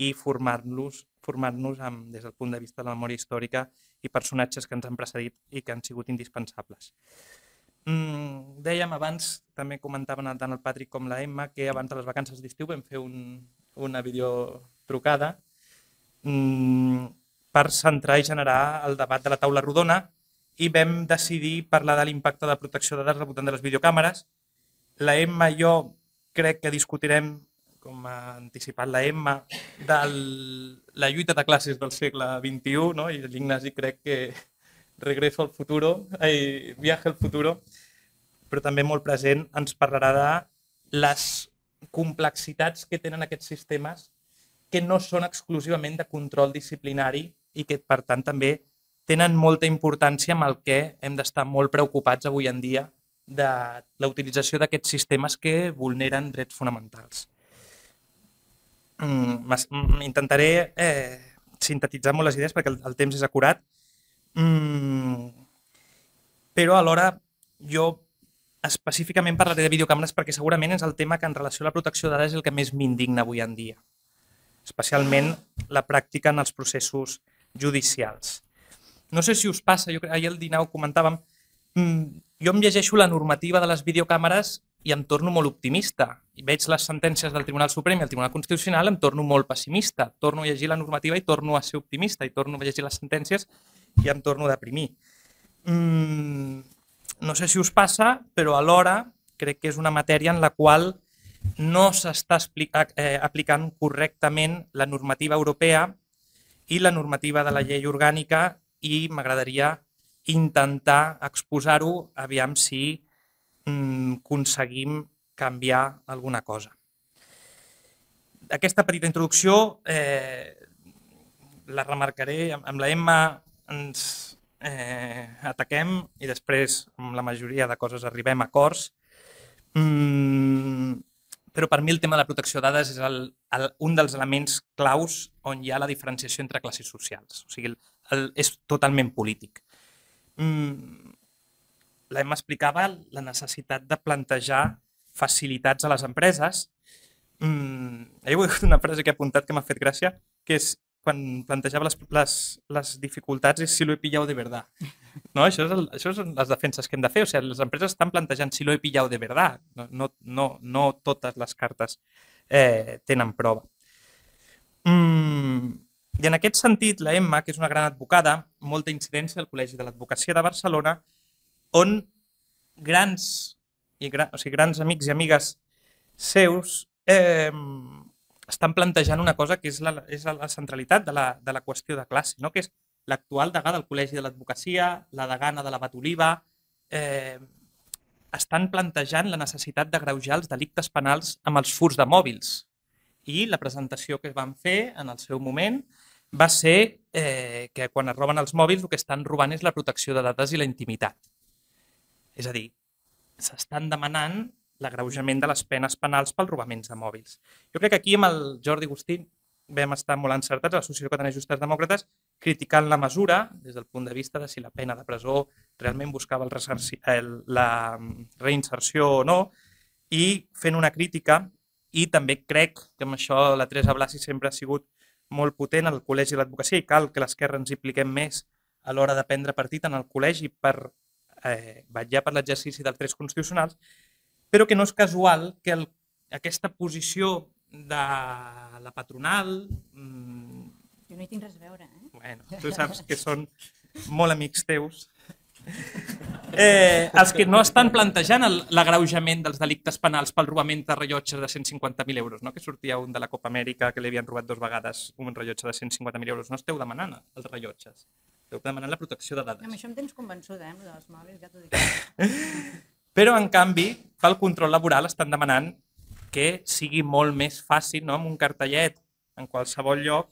D: i formar-nos formar, formar amb, des del punt de vista de la memòria històrica i personatges que ens han precedit i que han sigut indispensables. Mm, dèiem abans, també comentaven tant el Patrick com la Emma, que abans de les vacances d'estiu vam fer un, una videotrucada mm, per centrar i generar el debat de la taula rodona i vam decidir parlar de l'impacte de protecció de dades al voltant de les videocàmeres. La Emma i jo crec que discutirem, com ha anticipat la Emma, de la lluita de classes del segle XXI, no? i l'Ignasi crec que regreso al futuro, ai, viaje al futuro, però també molt present ens parlarà de les complexitats que tenen aquests sistemes que no són exclusivament de control disciplinari i que, per tant, també tenen molta importància amb el que hem d'estar molt preocupats avui en dia de la utilització d'aquests sistemes que vulneren drets fonamentals. Mm, mm, intentaré eh, sintetitzar molt les idees perquè el, el temps és acurat, mm, però alhora jo específicament parlaré de videocàmeres perquè segurament és el tema que en relació a la protecció de dades és el que més m'indigna avui en dia, especialment la pràctica en els processos judicials. No sé si us passa, jo, ahir que dinar ho comentàvem, mm, jo em llegeixo la normativa de les videocàmeres i em torno molt optimista. I veig les sentències del Tribunal Suprem i el Tribunal Constitucional, em torno molt pessimista. Torno a llegir la normativa i torno a ser optimista. I torno a llegir les sentències i em torno a deprimir. Mm, no sé si us passa, però alhora crec que és una matèria en la qual no s'està eh, aplicant correctament la normativa europea i la normativa de la llei orgànica i m'agradaria intentar exposar-ho, aviam si mm, aconseguim canviar alguna cosa. Aquesta petita introducció eh, la remarcaré amb la Emma, ens eh, ataquem i després amb la majoria de coses arribem a acords. Mm, però per mi el tema de la protecció de dades és el, el, un dels elements claus on hi ha la diferenciació entre classes socials. O sigui, el, el, és totalment polític. Mm, l'hem explicava la necessitat de plantejar facilitats a les empreses. Mm, hi ha una frase que he apuntat que m'ha fet gràcia, que és quan plantejava les, les, les dificultats és si lo he de verdad. No? Això, és el, això són les defenses que hem de fer. O sigui, les empreses estan plantejant si lo he de verdad. No, no, no, no totes les cartes eh, tenen prova. Mm, i en aquest sentit, la Emma, que és una gran advocada, molta incidència al Col·legi de l'Advocacia de Barcelona, on grans, i gran, o sigui, grans amics i amigues seus eh, estan plantejant una cosa que és la, és la centralitat de la, de la qüestió de classe, no? que és l'actual degà del Col·legi de l'Advocacia, la degana de la Batoliva, eh, estan plantejant la necessitat de greujar els delictes penals amb els furs de mòbils i la presentació que van fer en el seu moment va ser eh, que quan es roben els mòbils el que estan robant és la protecció de dades i la intimitat. És a dir, s'estan demanant l'agreujament de les penes penals pels robaments de mòbils. Jo crec que aquí amb el Jordi Agustín vam estar molt encertats, l'Associació Catalana de Justes Demòcrates, criticant la mesura des del punt de vista de si la pena de presó realment buscava el el, la mm, reinserció o no, i fent una crítica, i també crec que amb això la Teresa Blasi sempre ha sigut molt potent al Col·legi de l'Advocacia i cal que l'esquerra ens impliquem més a l'hora de prendre partit en el col·legi per eh, vetllar per l'exercici dels drets constitucionals, però que no és casual que el, aquesta posició de la patronal... Mm, jo no hi tinc res a veure, eh? Bueno, tu saps que són molt amics teus
A: Eh, els que no
D: estan plantejant l'agreujament dels delictes penals pel robament de rellotges de 150.000 euros, no? que sortia un de la Copa Amèrica que li havien robat dues vegades un rellotge de 150.000 euros. No esteu demanant els rellotges, esteu demanant la protecció de dades. No,
C: amb això em tens convençuda, eh, dels mòbils, ja t'ho dic.
D: (laughs) Però, en canvi, pel control laboral estan demanant que sigui molt més fàcil, no? amb un cartellet en qualsevol lloc,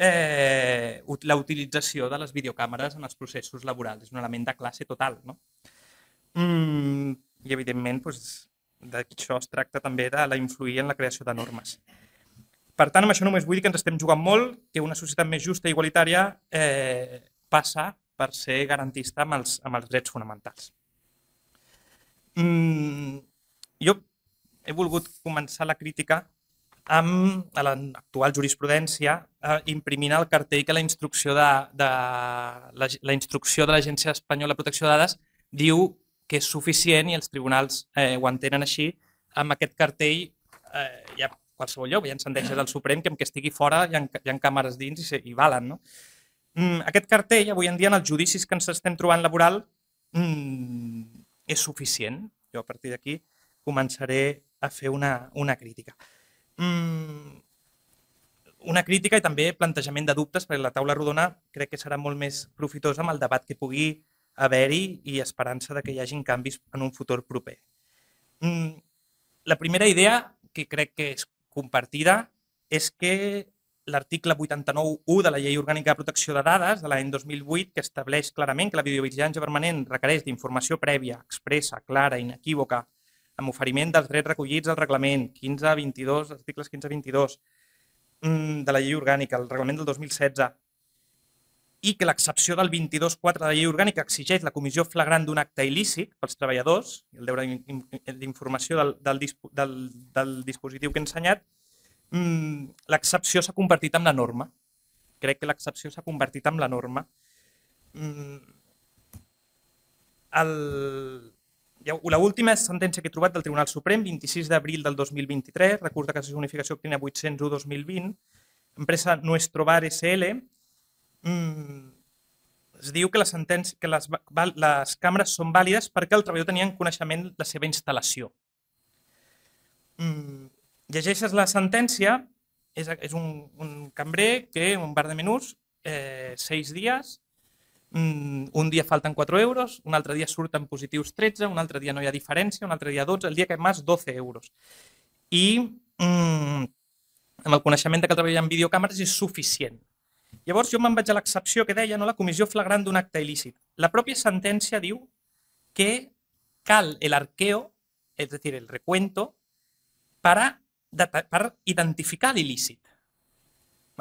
D: eh, la utilització de les videocàmeres en els processos laborals. És un element de classe total. No? Mm, I, evidentment, doncs, d'això es tracta també de la influir en la creació de normes. Per tant, amb això només vull dir que ens estem jugant molt, que una societat més justa i igualitària eh, passa per ser garantista amb els, amb els drets fonamentals. Mm, jo he volgut començar la crítica amb l'actual jurisprudència eh, imprimint el cartell que la instrucció de, de la, la instrucció de l'Agència Espanyola de Protecció de Dades diu que és suficient i els tribunals eh, ho entenen així, amb aquest cartell eh, ja qualsevol lloc, ja encendeixes el Suprem, que amb que estigui fora hi ha, hi ha càmeres dins i, i valen. No? Mm, aquest cartell, avui en dia, en els judicis que ens estem trobant laboral, mm, és suficient. Jo a partir d'aquí començaré a fer una, una crítica mm, una crítica i també plantejament de dubtes, perquè la taula rodona crec que serà molt més profitosa amb el debat que pugui haver-hi i esperança de que hi hagin canvis en un futur proper. Mm, la primera idea, que crec que és compartida, és que l'article 89.1 de la Llei Orgànica de Protecció de Dades de l'any 2008, que estableix clarament que la videovigilància permanent requereix d'informació prèvia, expressa, clara, inequívoca, amb oferiment dels drets recollits al reglament 1522, articles 1522 mm, de la llei orgànica, el reglament del 2016, i que l'excepció del 22.4 de la llei orgànica exigeix la comissió flagrant d'un acte il·lícit pels treballadors, el deure d'informació del, del, del, del dispositiu que he ensenyat, mm, l'excepció s'ha convertit en la norma. Crec que l'excepció s'ha convertit en la norma. Mm, el, L'última sentència que he trobat del Tribunal Suprem, 26 d'abril del 2023, recurs de cassació unificació doctrina 801-2020, empresa Nuestro Bar SL, mm, es diu que les, sentència, que les, les càmeres són vàlides perquè el treballador tenia en coneixement la seva instal·lació. Mm, llegeixes la sentència, és, és un, un cambrer que, un bar de menús, eh, seis dies, Mm, un dia falten 4 euros, un altre dia surten positius 13, un altre dia no hi ha diferència, un altre dia 12, el dia que més 12 euros. I mm, amb el coneixement de que treballa amb videocàmeres és suficient. Llavors jo me'n vaig a l'excepció que deia, no la comissió flagrant d'un acte il·lícit. La pròpia sentència diu que cal el arqueo, a dir, el recuento, per, per identificar l'il·lícit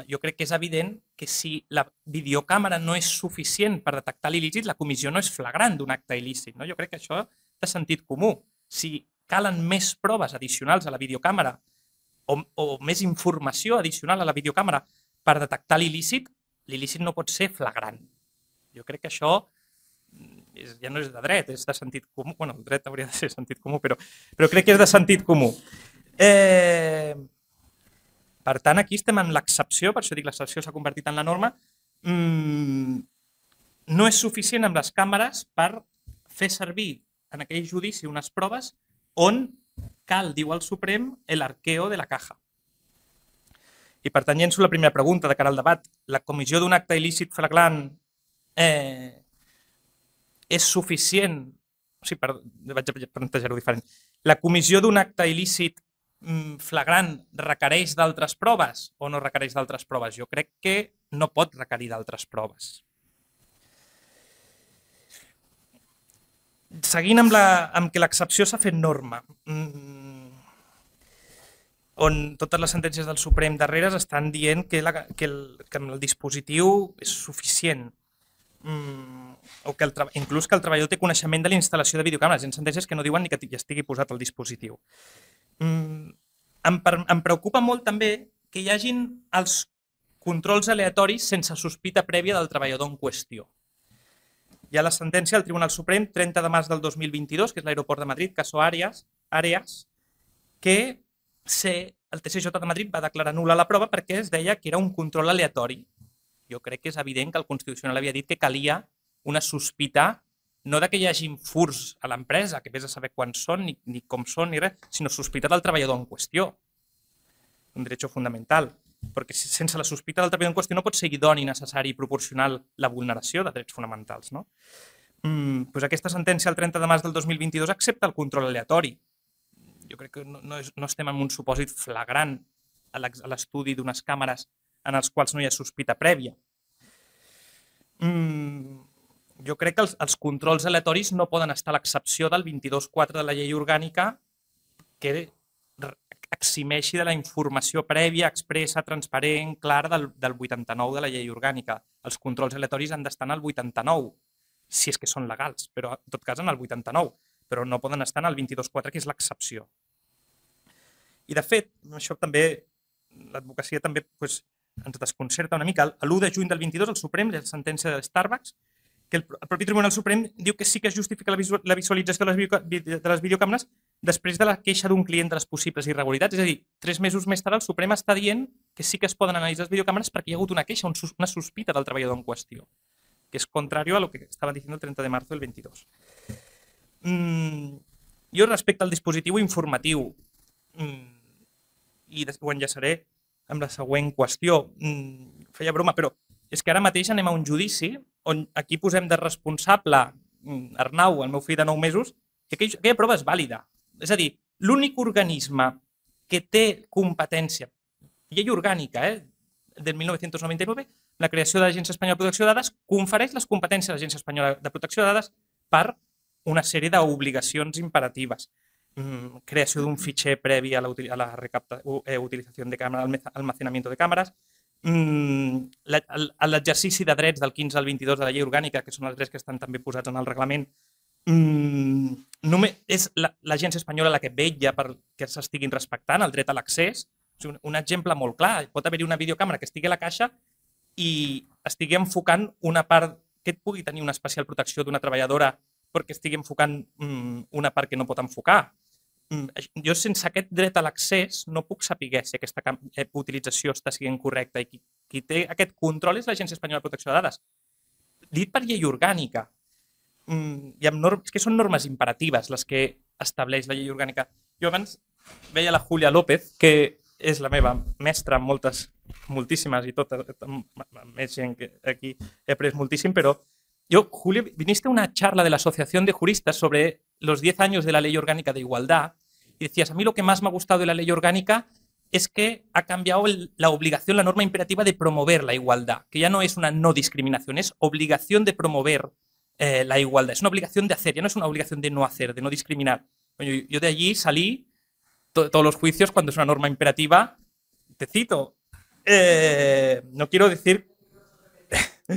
D: jo crec que és evident que si la videocàmera no és suficient per detectar l'il·lícit, la comissió no és flagrant d'un acte il·lícit. No? Jo crec que això té sentit comú. Si calen més proves addicionals a la videocàmera o, o més informació addicional a la videocàmera per detectar l'il·lícit, l'il·lícit no pot ser flagrant. Jo crec que això mm, és, ja no és de dret, és de sentit comú. bueno, el dret hauria de ser sentit comú, però, però crec que és de sentit comú. Eh, per tant, aquí estem en l'excepció, per això dic l'excepció s'ha convertit en la norma. Mm, no és suficient amb les càmeres per fer servir en aquell judici unes proves on cal, diu el Suprem, el arqueo de la caja. I per tant, llenço la primera pregunta de cara al debat. La comissió d'un acte il·lícit flagrant eh, és suficient... O sigui, perdó, vaig plantejar-ho diferent. La comissió d'un acte il·lícit Mm, flagrant requereix d'altres proves o no requereix d'altres proves? Jo crec que no pot requerir d'altres proves. Seguint amb, la, amb que l'excepció s'ha fet norma, mm, on totes les sentències del Suprem darreres estan dient que, la, que, el, que el dispositiu és suficient mm, o que el, inclús que el treballador té coneixement de la instal·lació de videocàmeres. Hi sentències que no diuen ni que estigui posat el dispositiu. Mm, em, em preocupa molt també que hi hagin els controls aleatoris sense sospita prèvia del treballador en qüestió. Hi ha la sentència del Tribunal Suprem 30 de març del 2022, que és l'aeroport de Madrid, Caso Arias, Arias que se, el TCJ de Madrid va declarar nul·la la prova perquè es deia que era un control aleatori. Jo crec que és evident que el Constitucional havia dit que calia una sospita no de que hi hagin furs a l'empresa, que vés a saber quan són, ni, ni com són, ni res, sinó sospitar del treballador en qüestió. Un dret fundamental, perquè sense la sospita del treballador en qüestió no pot ser idoni, necessari i proporcional la vulneració de drets fonamentals. No? Mm, doncs aquesta sentència el 30 de març del 2022 accepta el control aleatori. Jo crec que no, no, és, no estem en un supòsit flagrant a l'estudi d'unes càmeres en els quals no hi ha sospita prèvia. Mm, jo crec que els, els controls aleatoris no poden estar a l'excepció del 22.4 de la llei orgànica que eximeixi de la informació prèvia, expressa, transparent, clara del, del 89 de la llei orgànica. Els controls aleatoris han d'estar en el 89, si és que són legals, però en tot cas en el 89, però no poden estar en el 22.4, que és l'excepció. I de fet, això també, l'advocacia també pues, ens desconcerta una mica. L'1 de juny del 22, el Suprem, la sentència de Starbucks, que el, el propi Tribunal Suprem diu que sí que es justifica la, visual, la visualització de les, de les videocàmeres després de la queixa d'un client de les possibles irregularitats. És a dir, tres mesos més tard el Suprem està dient que sí que es poden analitzar les videocàmeres perquè hi ha hagut una queixa, una sospita del treballador en qüestió, que és contrari a lo que estava dient el 30 de març del 22. Mm, jo respecte al dispositiu informatiu, mm, i ho enllaçaré amb la següent qüestió, mm, feia broma, però és que ara mateix anem a un judici on aquí posem de responsable mm, Arnau, el meu fill de 9 mesos, que aquella prova és vàlida. És a dir, l'únic organisme que té competència, llei orgànica eh, del 1999, la creació de l'Agència Espanyola de Protecció de Dades confereix les competències de l'Agència Espanyola de Protecció de Dades per una sèrie d'obligacions imperatives. Mm, creació d'un fitxer previ a la, a la recapta, eh, utilització de càmeres, almacenament de càmeres, Mm, l'exercici de drets del 15 al 22 de la llei orgànica, que són els drets que estan també posats en el reglament, mm, només és l'agència espanyola la que vetlla perquè s'estiguin respectant el dret a l'accés. És un exemple molt clar, pot haver-hi una videocàmera que estigui a la caixa i estigui enfocant una part que et pugui tenir una especial protecció d'una treballadora perquè estigui enfocant mm, una part que no pot enfocar. Mm, eh, jo sense aquest dret a l'accés no puc saber si aquesta eh, utilització està sent correcta i qui, qui té aquest control és l'Agència Espanyola de Protecció de Dades. Dit per llei orgànica, mm, i amb norm... és que són normes imperatives les que estableix la llei orgànica. Jo abans veia la Julia López, que és la meva mestra en moltes, moltíssimes i totes, eh, més gent que aquí he après moltíssim, però jo, Julia, viniste a una charla de la Asociación de Juristas sobre los 10 años de la Ley Orgánica de Igualdad y decías, a mí lo que más me ha gustado de la Ley Orgánica es que ha cambiado la obligación, la norma imperativa de promover la igualdad, que ya no es una no discriminación, es obligación de promover eh, la igualdad, es una obligación de hacer, ya no es una obligación de no hacer, de no discriminar. Yo, de allí salí todos los juicios cuando es una norma imperativa, te cito, eh, no quiero decir...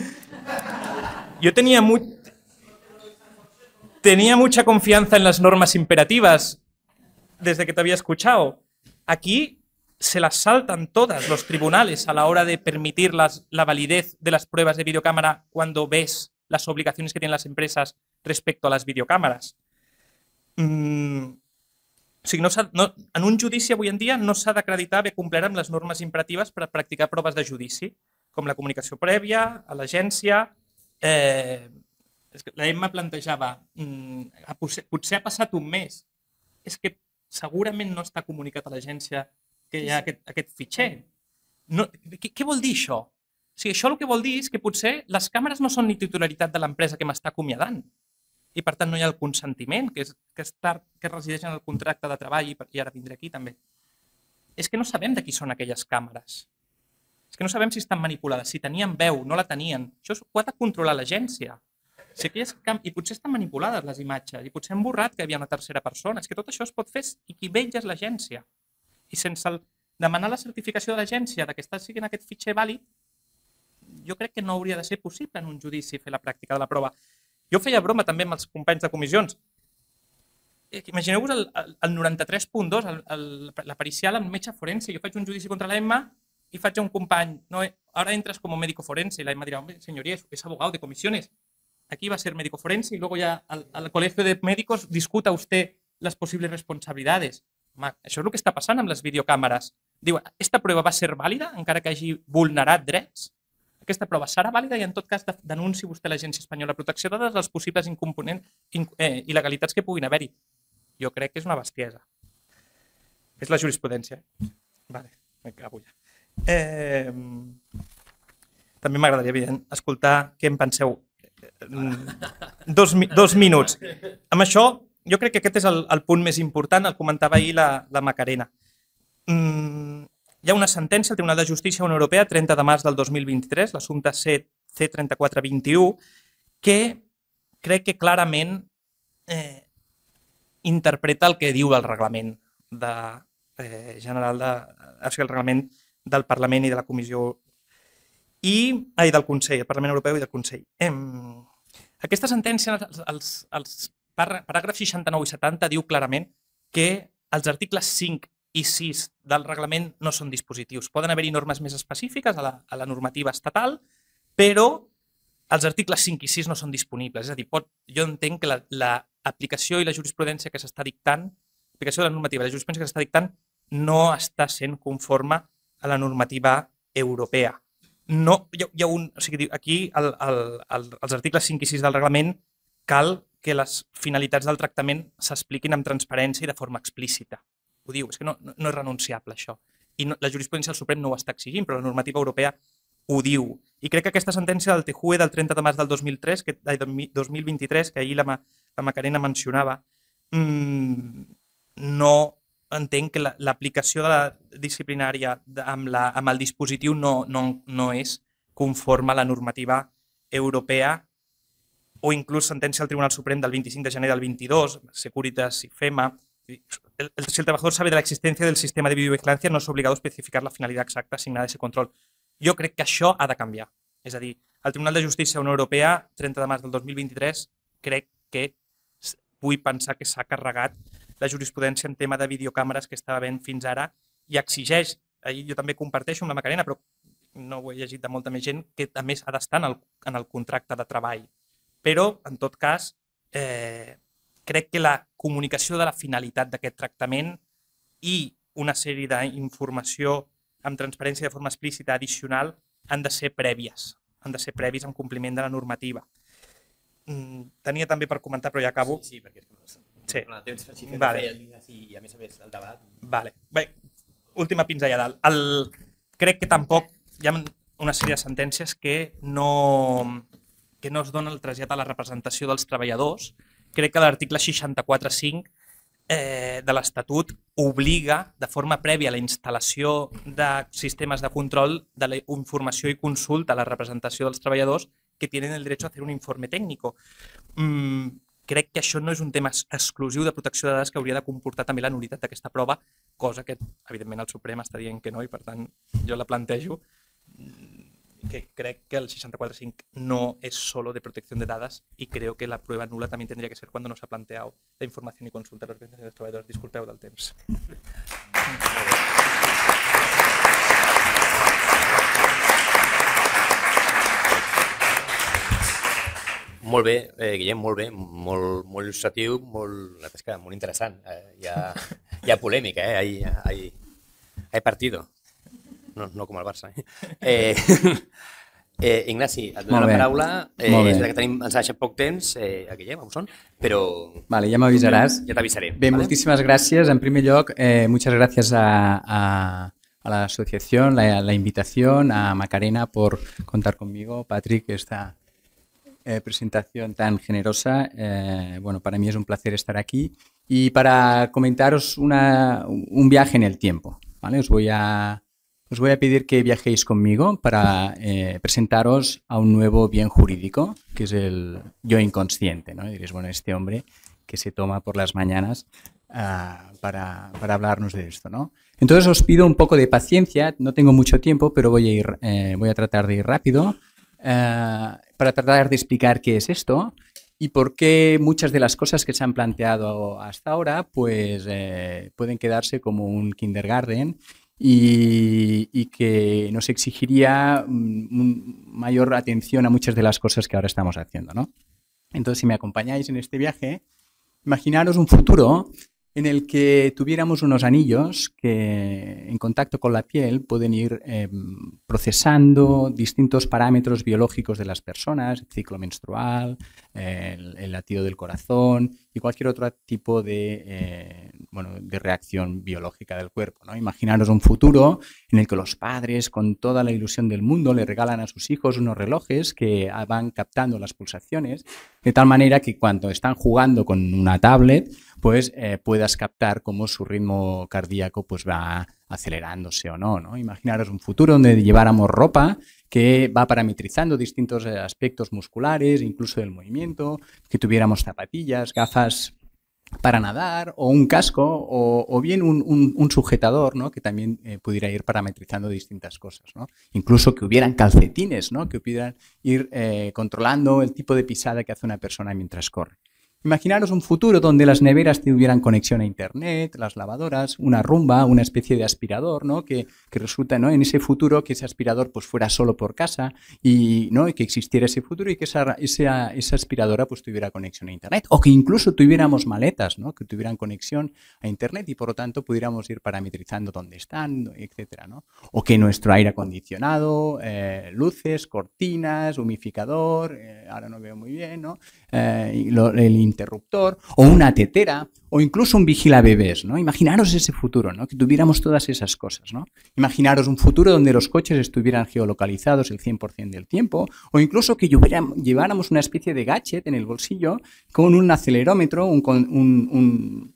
D: (laughs) yo tenía muy... Tenía mucha confianza en las normas imperativas desde que te había escuchado. Aquí se las saltan todas los tribunales a la hora de permitir la validez de las pruebas de videocámara cuando ves las obligaciones que tienen las empresas respecto a las videocámaras. Mm. no en un judici hoy en día no s'ha d'acreditar que que amb las normas imperativas para practicar pruebas de judici, como la comunicación previa a la agencia, eh, És que la Emma plantejava, mm, potser, ha passat un mes, és que segurament no està comunicat a l'agència que hi ha aquest, aquest fitxer. No, què, què vol dir això? O sigui, això el que vol dir és que potser les càmeres no són ni titularitat de l'empresa que m'està acomiadant i per tant no hi ha el consentiment que, és, que, està, que resideix en el contracte de treball i, i ara vindré aquí també. És que no sabem de qui són aquelles càmeres. És que no sabem si estan manipulades, si tenien veu, no la tenien. Això ho ha de controlar l'agència si aquí camp, i potser estan manipulades les imatges, i potser han borrat que hi havia una tercera persona. És que tot això es pot fer i qui veig és l'agència. I sense el, demanar la certificació de l'agència que està siguent aquest fitxer vàlid, jo crec que no hauria de ser possible en un judici fer la pràctica de la prova. Jo feia broma també amb els companys de comissions. Eh, imagineu-vos el, el, el 93.2, la pericial amb metge forense. Jo faig un judici contra l'Emma i faig un company, no, eh, ara entres com a médico forense, i l'Emma dirà, senyoria, és abogado de comissions aquí va a ser médico forense y luego ya al, al colegio de médicos discuta usted las posibles responsabilidades. Home, això és el que està passant amb les videocàmeres. Diu, aquesta prova va ser vàlida, encara que hagi vulnerat drets? Aquesta prova serà vàlida i, en tot cas, denunci vostè a l'Agència Espanyola de Protecció de Dades les possibles incomponent, in, eh, il·legalitats que puguin haver-hi. Jo crec que és una bestiesa. És la jurisprudència. Eh? Vale, m'acabo ja. Eh, també m'agradaria, evident, escoltar què en penseu Mm, dos, dos minuts. Amb això, jo crec que aquest és el, el punt més important, el comentava ahir la, la Macarena. Mm, hi ha una sentència al Tribunal de Justícia Unió Europea, 30 de març del 2023, l'assumpte C3421, que crec que clarament eh, interpreta el que diu el reglament de, eh, general de, o eh, sigui, el reglament del Parlament i de la Comissió i, ai, del Consell, el Parlament Europeu i del Consell. Em... Aquesta sentència, els, els, els paràgrafs 69 i 70, diu clarament que els articles 5 i 6 del reglament no són dispositius. Poden haver-hi normes més específiques a la, a la normativa estatal, però els articles 5 i 6 no són disponibles. És a dir, pot, jo entenc que l'aplicació la, la i la jurisprudència que s'està dictant, l'aplicació de la normativa i la jurisprudència que s'està dictant no està sent conforme a la normativa europea no, hi ha, hi ha un, o sigui, aquí el, el, el, els articles 5 i 6 del reglament cal que les finalitats del tractament s'expliquin amb transparència i de forma explícita. Ho diu, és que no, no és renunciable això. I no, la jurisprudència del Suprem no ho està exigint, però la normativa europea ho diu. I crec que aquesta sentència del TJUE del 30 de març del 2003, que, 2023, que ahir la, la Macarena mencionava, mmm, no entenc que l'aplicació la, de la disciplinària amb, la, amb el dispositiu no, no, no és conforme a la normativa europea o inclús sentència del Tribunal Suprem del 25 de gener del 22, Securitas i FEMA. El, el, si el treballador sabe de la del sistema de videovigilància, no és obligat a especificar la finalitat exacta assignada a ese control. Jo crec que això ha de canviar. És a dir, el Tribunal de Justícia Unió Europea, 30 de març del 2023, crec que vull pensar que s'ha carregat la jurisprudència en tema de videocàmeres que estava ben fins ara i exigeix, i jo també comparteixo amb la Macarena, però no ho he llegit de molta més gent, que a més ha d'estar en, el, en el contracte de treball. Però, en tot cas, eh, crec que la comunicació de la finalitat d'aquest tractament i una sèrie d'informació amb transparència de forma explícita addicional han de ser prèvies, han de ser prèvies en compliment de la normativa. Mm, tenia també per comentar, però ja acabo. Sí, sí perquè és que Sí. El temps així que vale.
B: i a més a més el debat. Vale.
D: Bé, última pinzellada. El... Crec que tampoc hi ha una sèrie de sentències que no, que no es dona el trasllat a la representació dels treballadors. Crec que l'article 64.5 eh, de l'Estatut obliga de forma prèvia a la instal·lació de sistemes de control de la informació i consulta a la representació dels treballadors que tenen el dret a fer un informe tècnic. Mm, crec que això no és un tema exclusiu de protecció de dades que hauria de comportar també la nulitat d'aquesta prova, cosa que, evidentment, el Suprem està dient que no i, per tant, jo la plantejo mm, que crec que el 64.5 no és solo de protecció de dades i crec que la prova nula també tendría que ser quan no s'ha plantejat la informació ni consulta a dels treballadors. Disculpeu del temps.
B: Molt bé, eh, Guillem, molt bé, molt, molt il·lustratiu, molt, la pesca, molt interessant. Eh, hi, ha, hi ha polèmica, eh? Hay, hay, hay partido. No, no com el Barça. Eh? (laughs) Eh, eh, Ignasi, et dono la paraula. Eh, és que tenim, ens deixa poc temps, eh, a Guillem, a Busson, però... Vale, ja m'avisaràs. Ja t'avisaré. Bé, vale?
E: moltíssimes gràcies. En primer lloc, eh, moltes gràcies a, a, a la asociación, la, la invitació, a Macarena per contar conmigo, Patrick, està, Eh, presentación tan generosa. Eh, bueno, para mí es un placer estar aquí y para comentaros un viaje en el tiempo. ¿vale? Os, voy a, os voy a pedir que viajéis conmigo para eh, presentaros a un nuevo bien jurídico, que es el yo inconsciente. ¿no? diréis, bueno, este hombre que se toma por las mañanas ah, para, hablarnos de esto. ¿no? Entonces os pido un poco de paciencia, no tengo mucho tiempo, pero voy a, ir, voy a tratar de ir rápido. Eh, para tratar de explicar qué es esto y por qué muchas de las cosas que se han planteado hasta ahora pues, eh, pueden quedarse como un kindergarten y, que nos exigiría mm, mayor atención a muchas de las cosas que ahora estamos haciendo. ¿no? Entonces, si me acompañáis en este viaje, imaginaros un futuro en el que tuviéramos unos anillos que en contacto con la piel pueden ir em, procesando distintos parámetros biológicos de las personas, el ciclo menstrual, el, latido del corazón y cualquier otro tipo de, eh, bueno, de reacción biológica del cuerpo. ¿no? Imaginaros un futuro en el que los padres, con toda la ilusión del mundo, le regalan a sus hijos unos relojes que ah, van captando las pulsaciones, de tal manera que cuando están jugando con una tablet, pues eh, puedas captar cómo su ritmo cardíaco pues, va acelerándose o no, ¿no? Imaginaros un futuro donde lleváramos ropa que va parametrizando distintos eh, aspectos musculares, incluso del movimiento, que tuviéramos zapatillas, gafas para nadar o un casco o, bien un, sujetador ¿no? que también eh, pudiera ir parametrizando distintas cosas. Incluso que hubieran calcetines ¿no? que pudieran ir eh, controlando el tipo de pisada que hace una persona mientras corre. Imaginaros un futuro donde las neveras tuvieran conexión a Internet, las lavadoras, una rumba, una especie de aspirador, ¿no? Que, resulta, ¿no? En ese futuro que ese aspirador pues fuera solo por casa y, ¿no? Y que existiera ese futuro y que esa, esa, esa, aspiradora pues tuviera conexión a Internet. O que incluso tuviéramos maletas, ¿no? Que tuvieran conexión a Internet y por lo tanto pudiéramos ir parametrizando dónde están, etcétera, ¿no? O que nuestro aire acondicionado, eh, luces, cortinas, humificador, eh, ahora no veo muy bien, ¿no? Eh, el interruptor, o una tetera, o incluso un vigila bebés, ¿no? Imaginaros ese futuro, ¿no? Que tuviéramos todas esas cosas, ¿no? Imaginaros un futuro donde los coches estuvieran geolocalizados el 100% del tiempo, o incluso que lleváramos una especie de gadget en el bolsillo con un acelerómetro, un,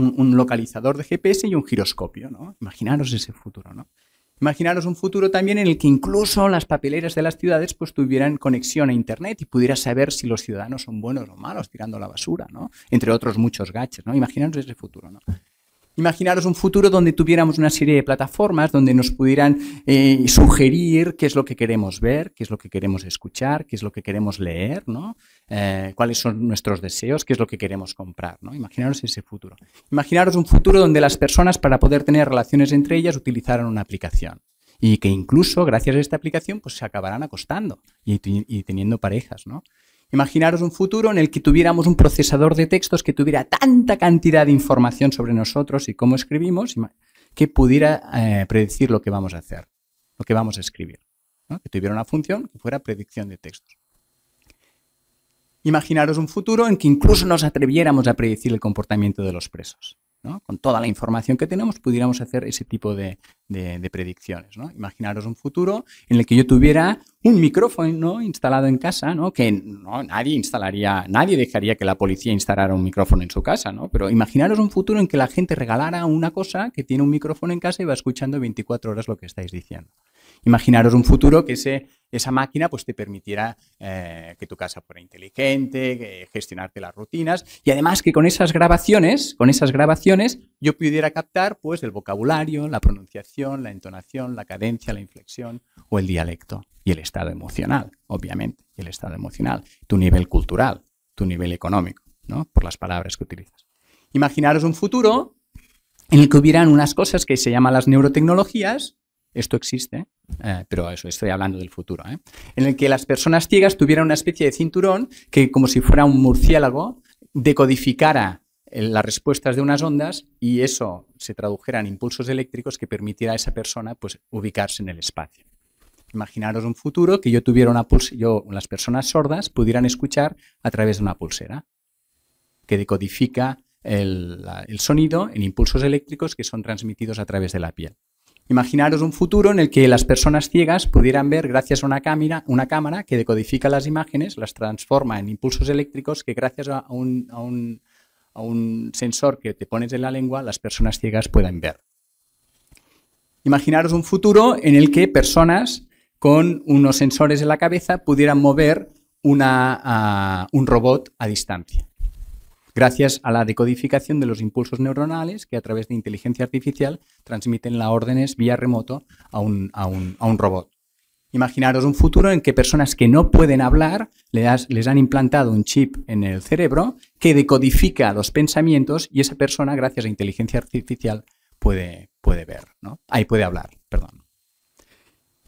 E: un, localizador de GPS y un giroscopio, ¿no? Imaginaros ese futuro, ¿no? Imaginaros un futuro también en el que incluso las papeleras de las ciudades pues tuvieran conexión a Internet y pudiera saber si los ciudadanos son buenos o malos tirando la basura, ¿no? Entre otros muchos gaches, ¿no? Imaginaros ese futuro, ¿no? imaginaros un futuro donde tuviéramos una serie de plataformas donde nos pudieran eh, sugerir qué es lo que queremos ver, qué es lo que queremos escuchar, qué es lo que queremos leer, ¿no? Eh, cuáles son nuestros deseos, qué es lo que queremos comprar. ¿no? Imaginaros ese futuro. Imaginaros un futuro donde las personas para poder tener relaciones entre ellas utilizaran una aplicación y que incluso gracias a esta aplicación pues se acabarán acostando y, y teniendo parejas. ¿no? Imaginaros un futuro en el que tuviéramos un procesador de textos que tuviera tanta cantidad de información sobre nosotros y cómo escribimos que pudiera eh, predecir lo que vamos a hacer, lo que vamos a escribir. Que tuviera una función que fuera predicción de textos. Imaginaros un futuro en que incluso nos atreviéramos a predecir el comportamiento de los presos. Con toda la información que tenemos pudiéramos hacer ese tipo de, predicciones, ¿no? Imaginaros un futuro en el que yo tuviera un micrófono instalado en casa, ¿no? Que nadie instalaría, nadie dejaría que la policía instalara un micrófono en su casa, Pero imaginaros un futuro en que la gente regalara una cosa que tiene un micrófono en casa y va escuchando 24 horas lo que estáis diciendo imaginaros un futuro que ese, esa máquina pues, te permitiera eh, que tu casa fuera inteligente, que gestionarte las rutinas y además que con esas grabaciones, con esas grabaciones yo pudiera captar pues, el vocabulario, la pronunciación, la entonación, la cadencia, la inflexión o el dialecto y el estado emocional, obviamente, el estado emocional, tu nivel cultural, tu nivel económico, ¿no? por las palabras que utilizas. Imaginaros un futuro en el que hubieran unas cosas que se llaman las neurotecnologías, esto existe, eh, pero eso estoy hablando del futuro, ¿eh? en el que las personas ciegas tuvieran una especie de cinturón que, como si fuera un murciélago, decodificara eh, las respuestas de unas ondas y eso se tradujera en impulsos eléctricos que permitiera a esa persona pues, ubicarse en el espacio. Imaginaros un futuro que yo tuviera una yo, las personas sordas pudieran escuchar a través de una pulsera que decodifica el sonido en impulsos eléctricos que son transmitidos a través de la piel. Imaginaros un futuro en el que las personas ciegas pudieran ver gracias a una cámara, una cámara que decodifica las imágenes, las transforma en impulsos eléctricos que gracias a un, sensor que te pones en la lengua las personas ciegas puedan ver. Imaginaros un futuro en el que personas con unos sensores en la cabeza pudieran mover ah, un robot a distancia gracias a la decodificación de los impulsos neuronales que a través de inteligencia artificial transmiten las órdenes vía remoto a un, a un, robot. Imaginaros un futuro en que personas que no pueden hablar les, han implantado un chip en el cerebro que decodifica los pensamientos y esa persona, gracias a inteligencia artificial, puede, puede ver, ¿no? Ahí puede hablar, perdón.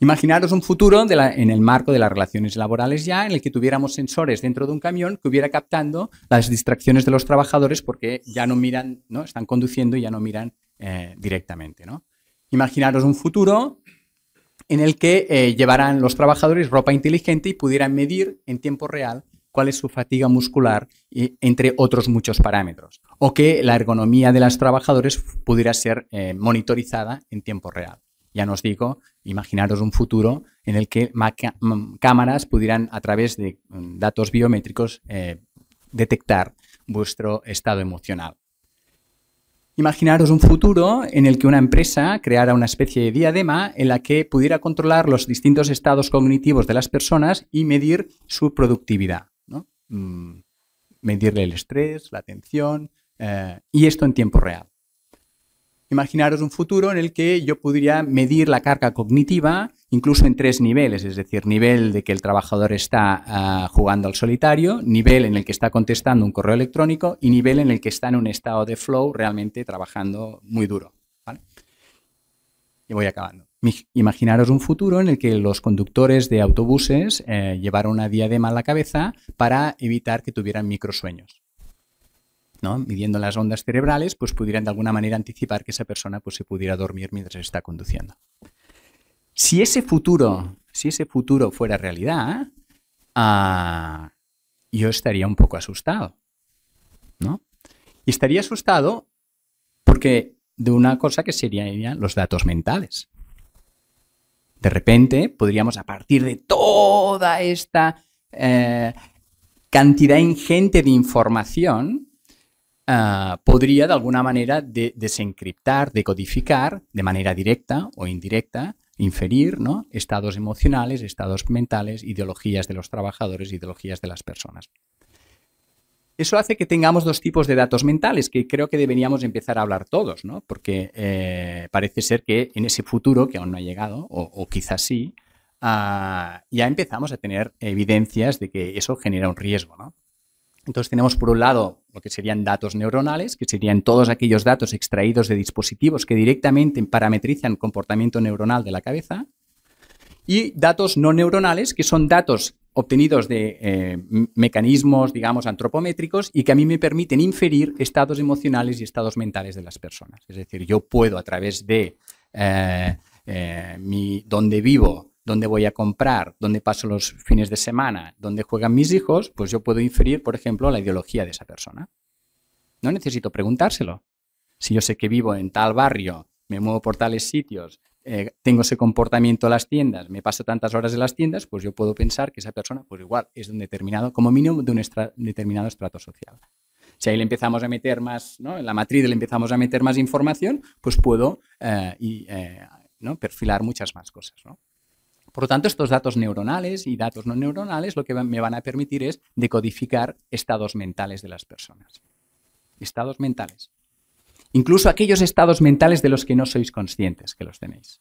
E: Imaginaros un futuro en el marco de las relaciones laborales ya, en el que tuviéramos sensores dentro de un camión que hubiera captando las distracciones de los trabajadores porque ya no miran, ¿no? están conduciendo y ya no miran eh, directamente. Imaginaros un futuro en el que eh, llevarán los trabajadores ropa inteligente y pudieran medir en tiempo real cuál es su fatiga muscular, entre otros muchos parámetros, o que la ergonomía de los trabajadores pudiera ser eh, monitorizada en tiempo real. Ya nos digo, imaginaros un futuro en el que cámaras pudieran, a través de mm, datos biométricos, eh, detectar vuestro estado emocional. Imaginaros un futuro en el que una empresa creara una especie de diadema en la que pudiera controlar los distintos estados cognitivos de las personas y medir su productividad. ¿no? Mm, medirle el estrés, la atención, eh, y esto en tiempo real imaginaros un futuro en el que yo podría medir la carga cognitiva incluso en tres niveles, es decir, nivel de que el trabajador está ah, jugando al solitario, nivel en el que está contestando un correo electrónico y nivel en el que está en un estado de flow realmente trabajando muy duro. Y voy acabando. Imaginaros un futuro en el que los conductores de autobuses eh, llevaron una diadema en la cabeza para evitar que tuvieran microsueños midiendo las ondas cerebrales, pues pudieran de alguna manera anticipar que esa persona pues, se pudiera dormir mientras está conduciendo. Si ese futuro, si ese futuro fuera realidad, ah, yo estaría un poco asustado. Y estaría asustado porque de una cosa que serían los datos mentales. De repente podríamos, a partir de toda esta eh, cantidad ingente de información, eh, podría de alguna manera desencriptar, decodificar de manera directa o indirecta, inferir estados emocionales, estados mentales, ideologías de los trabajadores, ideologías de las personas. Eso hace que tengamos dos tipos de datos mentales que creo que deberíamos empezar a hablar todos, ¿no? porque eh, parece ser que en ese futuro, que aún no ha llegado, o, quizás sí, ah, ya empezamos a tener evidencias de que eso genera un riesgo. ¿no? Entonces tenemos por un lado lo que serían datos neuronales, que serían todos aquellos datos extraídos de dispositivos que directamente parametrizan comportamiento neuronal de la cabeza, y datos no neuronales, que son datos obtenidos de eh, mecanismos, digamos, antropométricos y que a mí me permiten inferir estados emocionales y estados mentales de las personas. Es decir, yo puedo a través de eh, eh, mi, donde vivo, dónde voy a comprar, dónde paso los fines de semana, dónde juegan mis hijos, pues yo puedo inferir, por ejemplo, la ideología de esa persona. No necesito preguntárselo. Si yo sé que vivo en tal barrio, me muevo por tales sitios, eh, tengo ese comportamiento en las tiendas, me paso tantas horas en las tiendas, pues yo puedo pensar que esa persona, pues igual, es de un determinado, como mínimo, de un determinado estrato social. Si ahí le empezamos a meter más, ¿no? en la matriz le empezamos a meter más información, pues puedo eh, y, eh, perfilar muchas más cosas. ¿no? Por lo tanto, estos datos neuronales y datos no neuronales lo que me van a permitir es decodificar estados mentales de las personas. Estados mentales. Incluso aquellos estados mentales de los que no sois conscientes que los tenéis.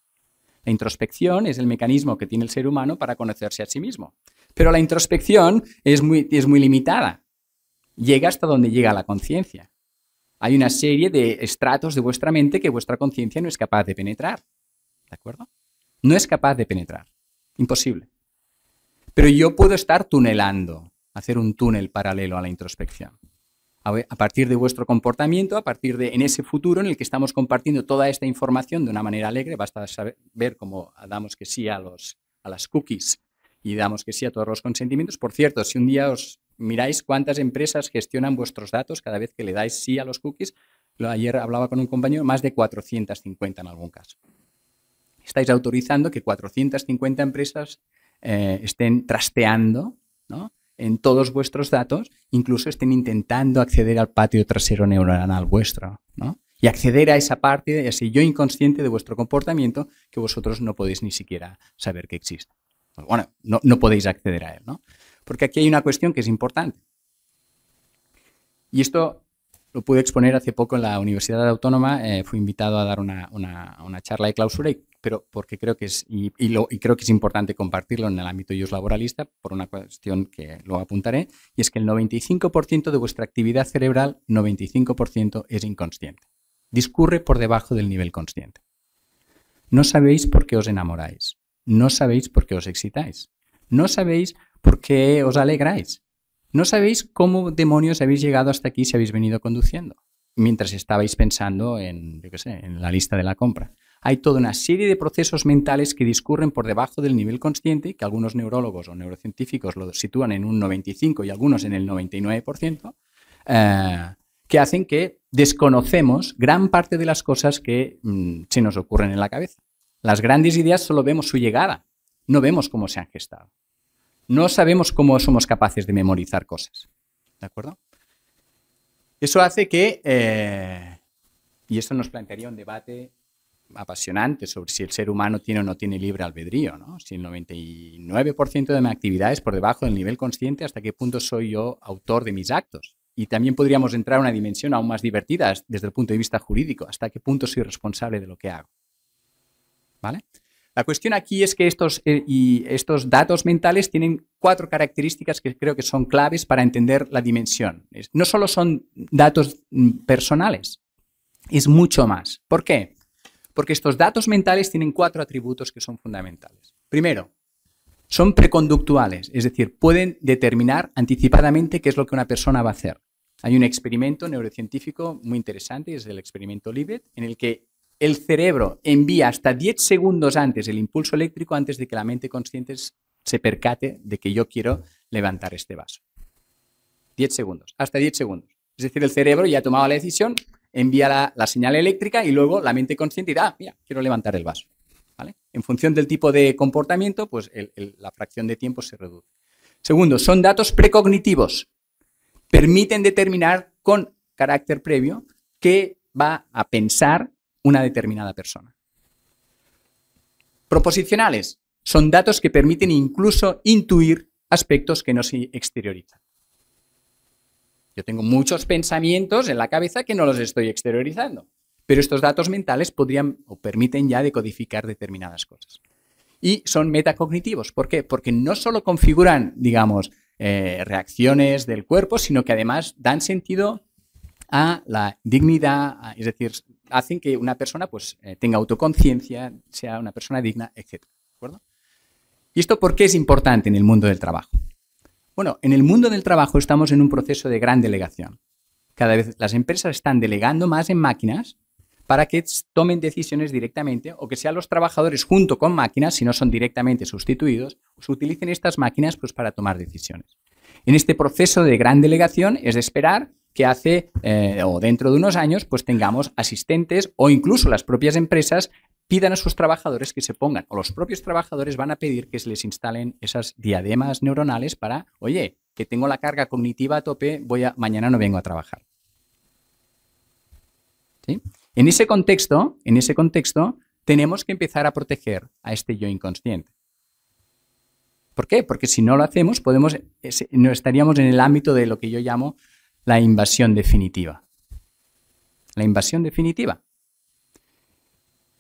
E: La introspección es el mecanismo que tiene el ser humano para conocerse a sí mismo. Pero la introspección es muy, es muy limitada. Llega hasta donde llega la conciencia. Hay una serie de estratos de vuestra mente que vuestra conciencia no es capaz de penetrar. ¿De acuerdo? No es capaz de penetrar. Imposible. Pero yo puedo estar tunelando, hacer un túnel paralelo a la introspección. A partir de vuestro comportamiento, a partir de en ese futuro en el que estamos compartiendo toda esta información de una manera alegre, basta saber, ver cómo damos que sí a, los, a las cookies y damos que sí a todos los consentimientos. Por cierto, si un día os miráis cuántas empresas gestionan vuestros datos cada vez que le dais sí a los cookies, ayer hablaba con un compañero, más de 450 en algún caso estáis autorizando que 450 empresas eh, estén trasteando en todos vuestros datos, incluso estén intentando acceder al patio trasero neuronal vuestro, ¿no? Y acceder a esa parte de ese yo inconsciente de vuestro comportamiento que vosotros no podéis ni siquiera saber que existe. Pues bueno, no, podéis acceder a él, ¿no? Porque aquí hay una cuestión que es importante. Y esto lo pude exponer hace poco en la Universidad Autónoma. Eh, fui invitado a dar una, una charla de clausura y pero porque creo que es, y, creo que es importante compartirlo en el ámbito yo laboralista por una cuestión que lo apuntaré, y es que el 95% de vuestra actividad cerebral, 95% es inconsciente. Discurre por debajo del nivel consciente. No sabéis por qué os enamoráis, no sabéis por qué os excitáis, no sabéis por qué os alegráis, no sabéis cómo demonios habéis llegado hasta aquí si habéis venido conduciendo mientras estabais pensando en la lista de la compra hay toda una serie de procesos mentales que discurren por debajo del nivel consciente, que algunos neurólogos o neurocientíficos lo sitúan en un 95 y algunos en el 99%, eh, que hacen que desconocemos gran parte de las cosas que mm, se nos ocurren en la cabeza. Las grandes ideas solo vemos su llegada, no vemos cómo se han gestado. No sabemos cómo somos capaces de memorizar cosas. ¿De acuerdo? Eso hace que, eh, y eso nos plantearía un debate apasionante sobre si el ser humano tiene o no tiene libre albedrío, ¿no? Si el 99% de mi actividad es por debajo del nivel consciente, ¿hasta qué punto soy yo autor de mis actos? Y también podríamos entrar a una dimensión aún más divertida desde el punto de vista jurídico, ¿hasta qué punto soy responsable de lo que hago? ¿Vale? La cuestión aquí es que estos, eh, y estos datos mentales tienen cuatro características que creo que son claves para entender la dimensión. no solo son datos mm, personales, es mucho más. ¿Por qué? Porque estos datos mentales tienen cuatro atributos que son fundamentales. Primero, son preconductuales, es decir, pueden determinar anticipadamente qué es lo que una persona va a hacer. Hay un experimento neurocientífico muy interesante, es el experimento Libet, en el que el cerebro envía hasta 10 segundos antes el impulso eléctrico antes de que la mente consciente se percate de que yo quiero levantar este vaso. 10 segundos, hasta 10 segundos. Es decir, el cerebro ya ha tomado la decisión, envía la, señal eléctrica y luego la mente consciente dirá, ah, mira, quiero levantar el vaso. En función del tipo de comportamiento, pues la fracción de tiempo se reduce. Segundo, son datos precognitivos. Permiten determinar con carácter previo qué va a pensar una determinada persona. Proposicionales son datos que permiten incluso intuir aspectos que no se exteriorizan. Yo tengo muchos pensamientos en la cabeza que no los estoy exteriorizando, pero estos datos mentales podrían o permiten ya decodificar determinadas cosas. Y son metacognitivos. ¿Por qué? Porque no solo configuran, digamos, eh, reacciones del cuerpo, sino que además dan sentido a la dignidad, es decir, hacen que una persona pues, eh, tenga autoconciencia, sea una persona digna, etc. ¿De acuerdo? ¿Y esto por qué es importante en el mundo del trabajo? Bueno, en el mundo del trabajo estamos en un proceso de gran delegación. Cada vez las empresas están delegando más en máquinas para que tomen decisiones directamente o que sean los trabajadores junto con máquinas, si no son directamente sustituidos, se pues utilicen estas máquinas pues, para tomar decisiones. En este proceso de gran delegación es de esperar que hace eh, o dentro de unos años pues tengamos asistentes o incluso las propias empresas pidan a sus trabajadores que se pongan, o los propios trabajadores van a pedir que se les instalen esas diademas neuronales para, oye, que tengo la carga cognitiva a tope, voy a, mañana no vengo a trabajar. En ese contexto, en ese contexto, tenemos que empezar a proteger a este yo inconsciente. ¿Por qué? Porque si no lo hacemos, podemos, eh, no estaríamos en el ámbito de lo que yo llamo la invasión definitiva. La invasión definitiva.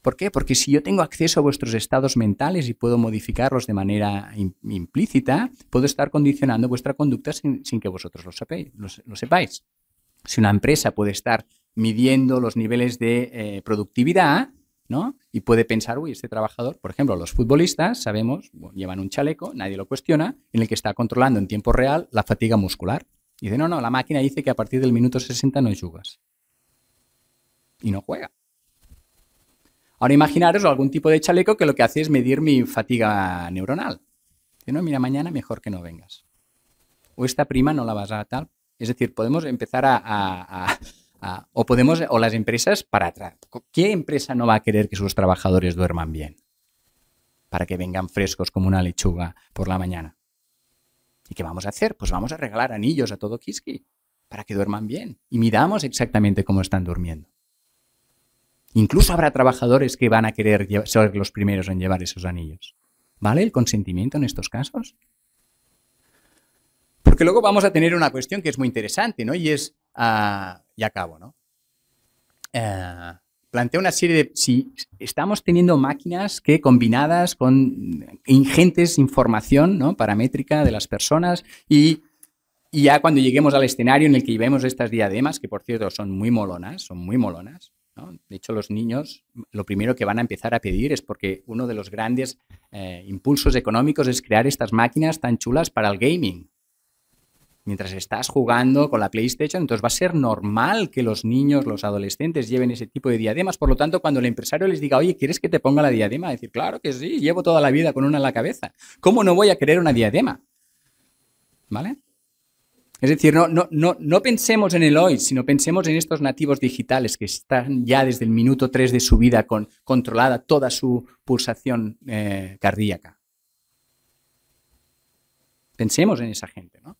E: ¿Por qué? Porque si yo tengo acceso a vuestros estados mentales y puedo modificarlos de manera implícita, puedo estar condicionando vuestra conducta sin, que vosotros lo, sepáis, Si una empresa puede estar midiendo los niveles de eh, productividad, ¿no? Y puede pensar, uy, este trabajador, por ejemplo, los futbolistas, sabemos, llevan un chaleco, nadie lo cuestiona, en el que está controlando en tiempo real la fatiga muscular. Y dice, no, no, la máquina dice que a partir del minuto 60 no jugas. Y no juega. Ahora imaginaros algún tipo de chaleco que lo que hace es medir mi fatiga neuronal. Dice, no, mira, mañana mejor que no vengas. O esta prima no la vas a tal. Es decir, podemos empezar a, o podemos, o las empresas para atrás. ¿Qué empresa no va a querer que sus trabajadores duerman bien? Para que vengan frescos como una lechuga por la mañana. ¿Y qué vamos a hacer? Pues vamos a regalar anillos a todo Kiski para que duerman bien. Y midamos exactamente cómo están durmiendo. Incluso habrá trabajadores que van a querer ser los primeros en llevar esos anillos. ¿Vale el consentimiento en estos casos? Porque luego vamos a tener una cuestión que es muy interesante, ¿no? Y es, uh, ah, y acabo, ¿no? Eh, plantea una serie de, si estamos teniendo máquinas que combinadas con ingentes información, ¿no? Paramétrica de las personas y y ya cuando lleguemos al escenario en el que llevemos estas diademas, que por cierto son muy molonas, son muy molonas, de hecho, los niños lo primero que van a empezar a pedir es porque uno de los grandes eh, impulsos económicos es crear estas máquinas tan chulas para el gaming. Mientras estás jugando con la PlayStation, entonces va a ser normal que los niños, los adolescentes lleven ese tipo de diademas. Por lo tanto, cuando el empresario les diga, oye, ¿quieres que te ponga la diadema? Decir, claro que sí, llevo toda la vida con una en la cabeza. ¿Cómo no voy a querer una diadema? ¿Vale? Es decir, no, no, no, no pensemos en el hoy, sino pensemos en estos nativos digitales que están ya desde el minuto 3 de su vida controlada toda su pulsación eh, cardíaca. Pensemos en esa gente, ¿no?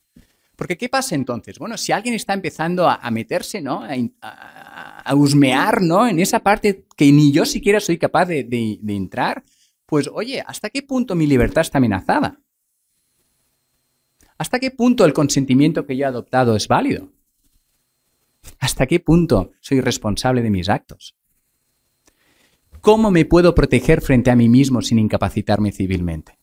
E: Porque ¿qué pasa entonces? Bueno, si alguien está empezando a, meterse, ¿no? A, husmear, ¿no? En esa parte que ni yo siquiera soy capaz de entrar, pues oye, ¿hasta qué punto mi libertad está amenazada? ¿Hasta qué punto el consentimiento que yo he adoptado es válido? ¿Hasta qué punto soy responsable de mis actos? ¿Cómo me puedo proteger frente a mí mismo sin incapacitarme civilmente?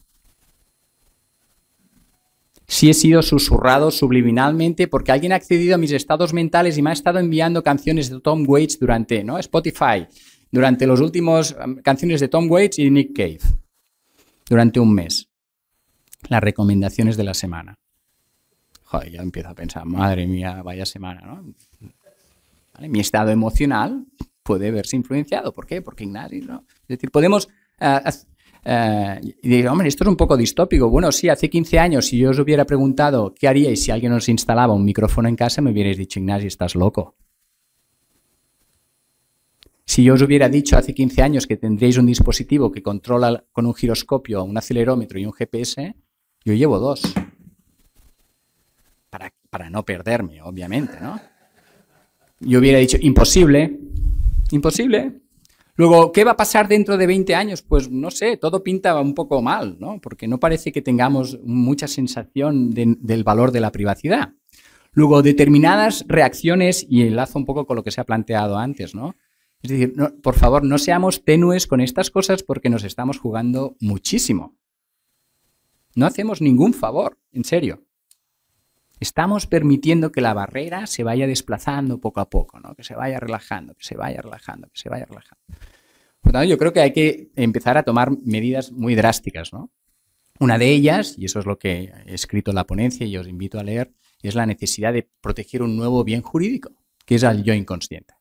E: Si he sido susurrado subliminalmente porque alguien ha accedido a mis estados mentales y me ha estado enviando canciones de Tom Waits durante ¿no? Spotify, durante los últimos um, canciones de Tom Waits y Nick Cave, durante un mes. Las recomendaciones de la semana joder, ya empiezo a pensar, madre mía, vaya semana, ¿no? Mi estado emocional puede verse influenciado. ¿Por qué? Porque Ignasi, ¿no? Es decir, podemos... Eh, eh, hombre, esto es un poco distópico. Bueno, sí, hace 15 años, si yo os hubiera preguntado qué haríais si alguien os instalaba un micrófono en casa, me hubierais dicho, Ignasi, estás loco. Si yo os hubiera dicho hace 15 años que tendréis un dispositivo que controla con un giroscopio, un acelerómetro y un GPS, yo llevo dos para no perderme, obviamente, ¿no? Yo hubiera dicho, imposible, imposible. Luego, ¿qué va a pasar dentro de 20 años? Pues no sé, todo pinta un poco mal, ¿no? Porque no parece que tengamos mucha sensación del valor de la privacidad. Luego, determinadas reacciones, y enlazo un poco con lo que se ha planteado antes, ¿no? Es decir, por favor, no seamos tenues con estas cosas porque nos estamos jugando muchísimo. No hacemos ningún favor, en serio estamos permitiendo que la barrera se vaya desplazando poco a poco, ¿no? que se vaya relajando, que se vaya relajando, que se vaya relajando. Por tanto, yo creo que hay que empezar a tomar medidas muy drásticas. ¿no? Una de ellas, y eso es lo que he escrito en la ponencia y os invito a leer, es la necesidad de proteger un nuevo bien jurídico, que es el yo inconsciente.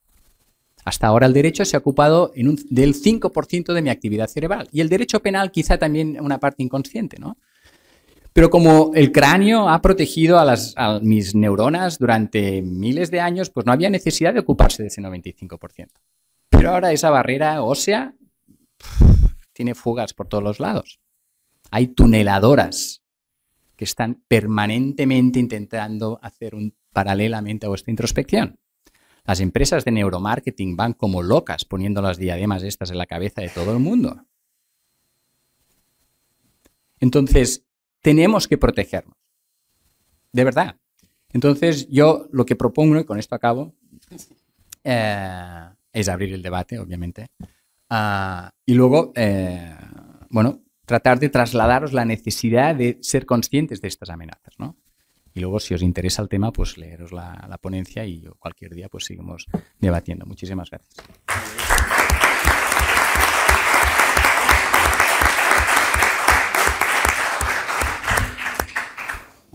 E: Hasta ahora el derecho se ha ocupado en un, del 5% de mi actividad cerebral y el derecho penal quizá también una parte inconsciente, ¿no? Pero como el cráneo ha protegido a, las, mis neuronas durante miles de años, pues no había necesidad de ocuparse de ese 95%. Pero ahora esa barrera ósea tiene fugas por todos los lados. Hay tuneladoras que están permanentemente intentando hacer un paralelamente a vuestra introspección. Las empresas de neuromarketing van como locas poniendo las diademas estas en la cabeza de todo el mundo. Entonces, tenemos que protegernos. De verdad. Entonces, yo lo que propongo, y con esto acabo, eh, es abrir el debate, obviamente. Ah, y luego, eh, bueno, tratar de trasladaros la necesidad de ser conscientes de estas amenazas, Y luego, si os interesa el tema, pues leeros la, ponencia y cualquier día pues seguimos debatiendo. Muchísimas gracias.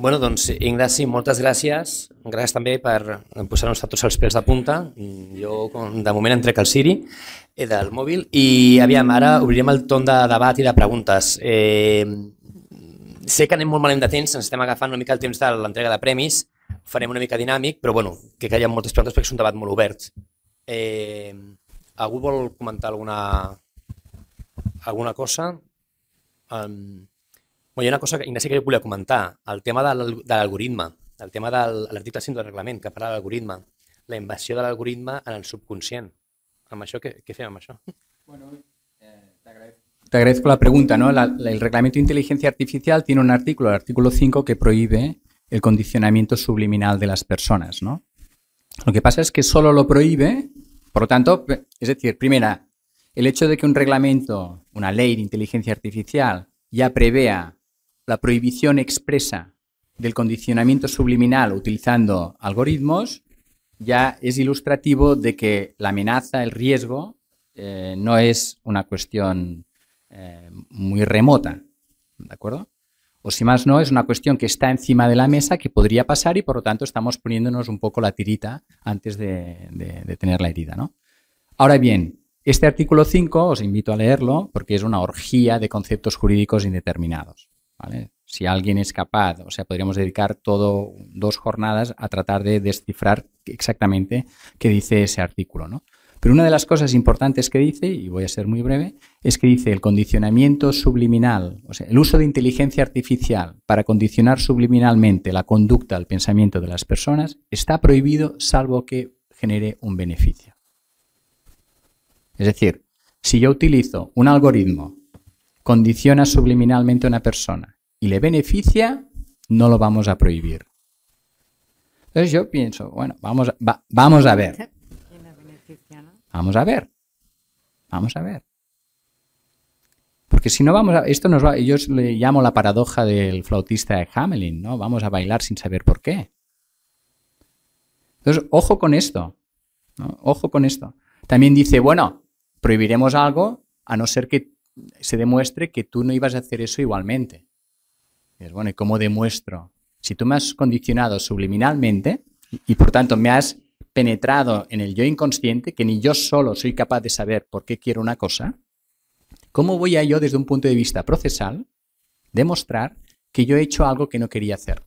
B: Bueno, doncs, Ignasi, moltes gràcies. Gràcies també per posar-nos a tots els pèls de punta. Jo, de moment, em trec el Siri eh, del mòbil i, aviam, ara obrirem el ton de debat i de preguntes. Eh, sé que anem molt malament de temps, ens estem agafant una mica el temps de l'entrega de premis, farem una mica dinàmic, però bueno, que hi ha moltes preguntes perquè és un debat molt obert. Eh, algú vol comentar alguna, alguna cosa? Um, Bueno, una cosa que, Ignasi, que comentar, al tema del algoritmo, el tema del artículo 5 del reglamento que para el algoritmo, la invasión del algoritmo en el subconsciente. Amb això, què, què
E: Bueno, eh, te agradezco la pregunta. ¿no? el Reglamento de Inteligencia Artificial tiene un artículo, el artículo 5, que prohíbe el condicionamiento subliminal de las personas. ¿no? Lo que pasa es que solo lo prohíbe, por lo tanto, es decir, primera, el hecho de que un reglamento, una ley de inteligencia artificial, ya prevea la prohibición expresa del condicionamiento subliminal utilizando algoritmos ya es ilustrativo de que la amenaza, el riesgo, eh, no es una cuestión eh, muy remota, ¿de acuerdo? O si más no, es una cuestión que está encima de la mesa, que podría pasar y por lo tanto estamos poniéndonos un poco la tirita antes de, tener la herida, ¿no? Ahora bien, este artículo 5 os invito a leerlo porque es una orgía de conceptos jurídicos indeterminados. Si alguien es capaz, o sea, podríamos dedicar todo dos jornadas a tratar de descifrar exactamente qué dice ese artículo, ¿no? Pero una de las cosas importantes que dice, y voy a ser muy breve, es que dice el condicionamiento subliminal, o sea, el uso de inteligencia artificial para condicionar subliminalmente la conducta, el pensamiento de las personas, está prohibido salvo que genere un beneficio. Es decir, si yo utilizo un algoritmo condiciona subliminalmente a una persona y le beneficia, no lo vamos a prohibir. Entonces yo pienso, bueno, vamos, vamos a ver. Vamos a ver. Vamos a ver. Porque si no vamos a... Esto nos va... Yo le llamo la paradoja del flautista de Hamelin, ¿no? Vamos a bailar sin saber por qué. Entonces, ojo con esto. Ojo con esto. También dice, bueno, prohibiremos algo a no ser que se demuestre que tú no ibas a hacer eso igualmente. es bueno, ¿y cómo demuestro? Si tú me has condicionado subliminalmente y, y por tanto me has penetrado en el yo inconsciente, que ni yo solo soy capaz de saber por qué quiero una cosa, ¿cómo voy a yo desde un punto de vista procesal demostrar que yo he hecho algo que no quería hacer?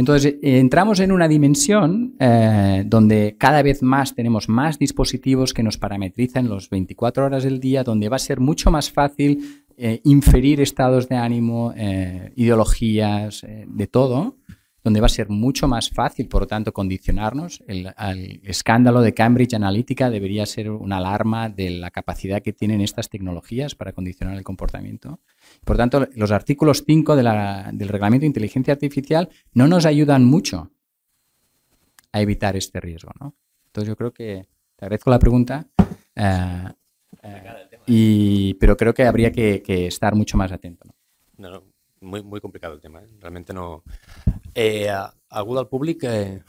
E: Entonces, eh, entramos en una dimensión eh, donde cada vez más tenemos más dispositivos que nos parametrizan los 24 horas del día, donde va a ser mucho más fácil eh, inferir estados de ánimo, ideologías, de todo donde va a ser mucho más fácil, por lo tanto, condicionarnos. El, escándalo de Cambridge Analytica debería ser una alarma de la capacidad que tienen estas tecnologías para condicionar el comportamiento. Por lo tanto, los artículos 5 del Reglamento de Inteligencia Artificial no nos ayudan mucho a evitar este riesgo. ¿no? Entonces, yo creo que te agradezco la pregunta. Eh, eh, y, pero creo que habría que, estar mucho más atento. ¿no? no
B: muy, complicado el tema, ¿eh? realmente no. Eh, al público. Eh?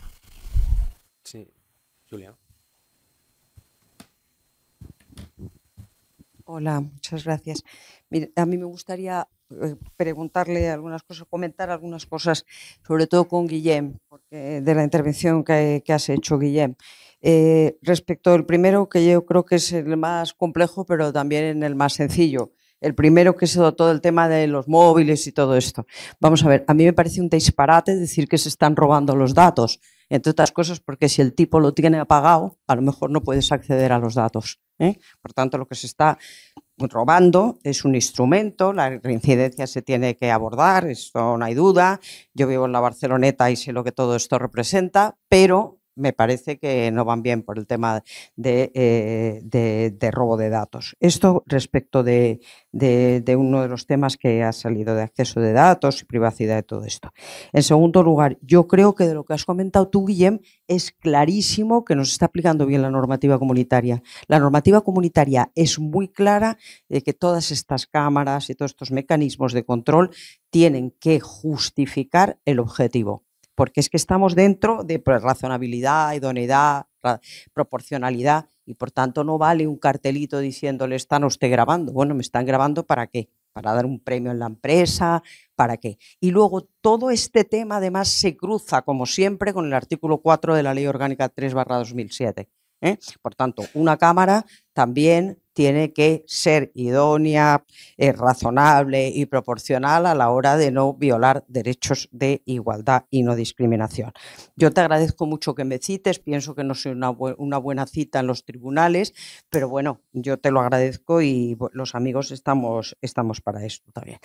B: Sí, Julia.
A: Hola, muchas gracias. a mí me gustaría eh, preguntarle algunas cosas, comentar algunas cosas, sobre todo con Guillem, de la intervención que, has hecho, Guillem. respecto al primero, que yo creo que es el más complejo, pero también el más sencillo, el primero que se todo el tema de los móviles y todo esto. Vamos a ver, a mí me parece un disparate decir que se están robando los datos, entre otras cosas porque si el tipo lo tiene apagado, a lo mejor no puedes acceder a los datos. ¿eh? Por tanto, lo que se está robando es un instrumento, la reincidencia se tiene que abordar, esto no hay duda. Yo vivo en la Barceloneta y sé lo que todo esto representa, pero me parece que no van bien por el tema de, eh, robo de datos. Esto respecto de, uno de los temas que ha salido de acceso de datos y privacidad y todo esto. En segundo lugar, yo creo que de lo que has comentado tú, Guillem, es clarísimo que nos está aplicando bien la normativa comunitaria. La normativa comunitaria es muy clara de eh, que todas estas cámaras y todos estos mecanismos de control tienen que justificar el objetivo porque es que estamos dentro de pues, razonabilidad, idoneidad, proporcionalidad, y por tanto no vale un cartelito diciéndole, están usted grabando. Bueno, me están grabando para qué? Para dar un premio en la empresa, ¿para qué? Y luego todo este tema además se cruza, como siempre, con el artículo 4 de la Ley Orgánica 3 2007 ¿eh? Por tanto, una cámara también tiene que ser idónea, eh, razonable y proporcional a la hora de no violar derechos de igualdad y no discriminación. Yo te agradezco mucho que me cites, pienso que no soy una, buena cita en los tribunales, pero bueno, yo te lo agradezco y los amigos estamos, estamos para esto también.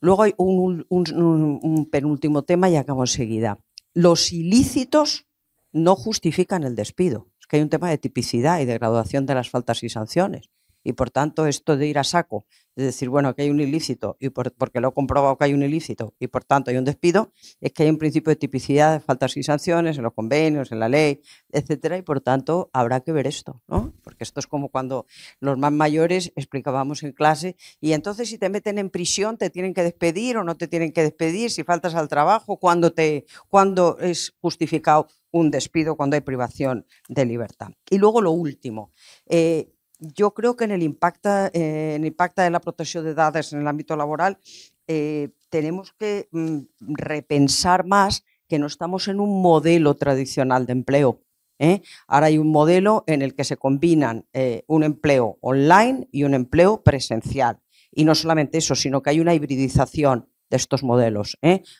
A: Luego hay un, un penúltimo tema y acabo enseguida. Los ilícitos no justifican el despido que hay un tema de tipicidad y de graduación de las faltas y sanciones. Y por tanto, esto de ir a saco, de decir, bueno, que hay un ilícito, y porque lo he comprobado que hay un ilícito, y por tanto hay un despido, es que hay un principio de tipicidad de faltas y sanciones en los convenios, en la ley, etcétera, y por tanto habrá que ver esto, ¿no? Porque esto es como cuando los más mayores explicábamos en clase, y entonces si te meten en prisión, te tienen que despedir o no te tienen que despedir, si faltas al trabajo, cuando te, cuando es justificado un despido cuando hay privación de libertad. Y luego lo último, eh, yo creo que en el impacto eh, en el de la protección de edades en el ámbito laboral eh, tenemos que mm, repensar más que no estamos en un modelo tradicional de empleo. ¿eh? Ahora hay un modelo en el que se combinan un empleo online y un empleo presencial. Y no solamente eso, sino que hay una hibridización de estos modelos.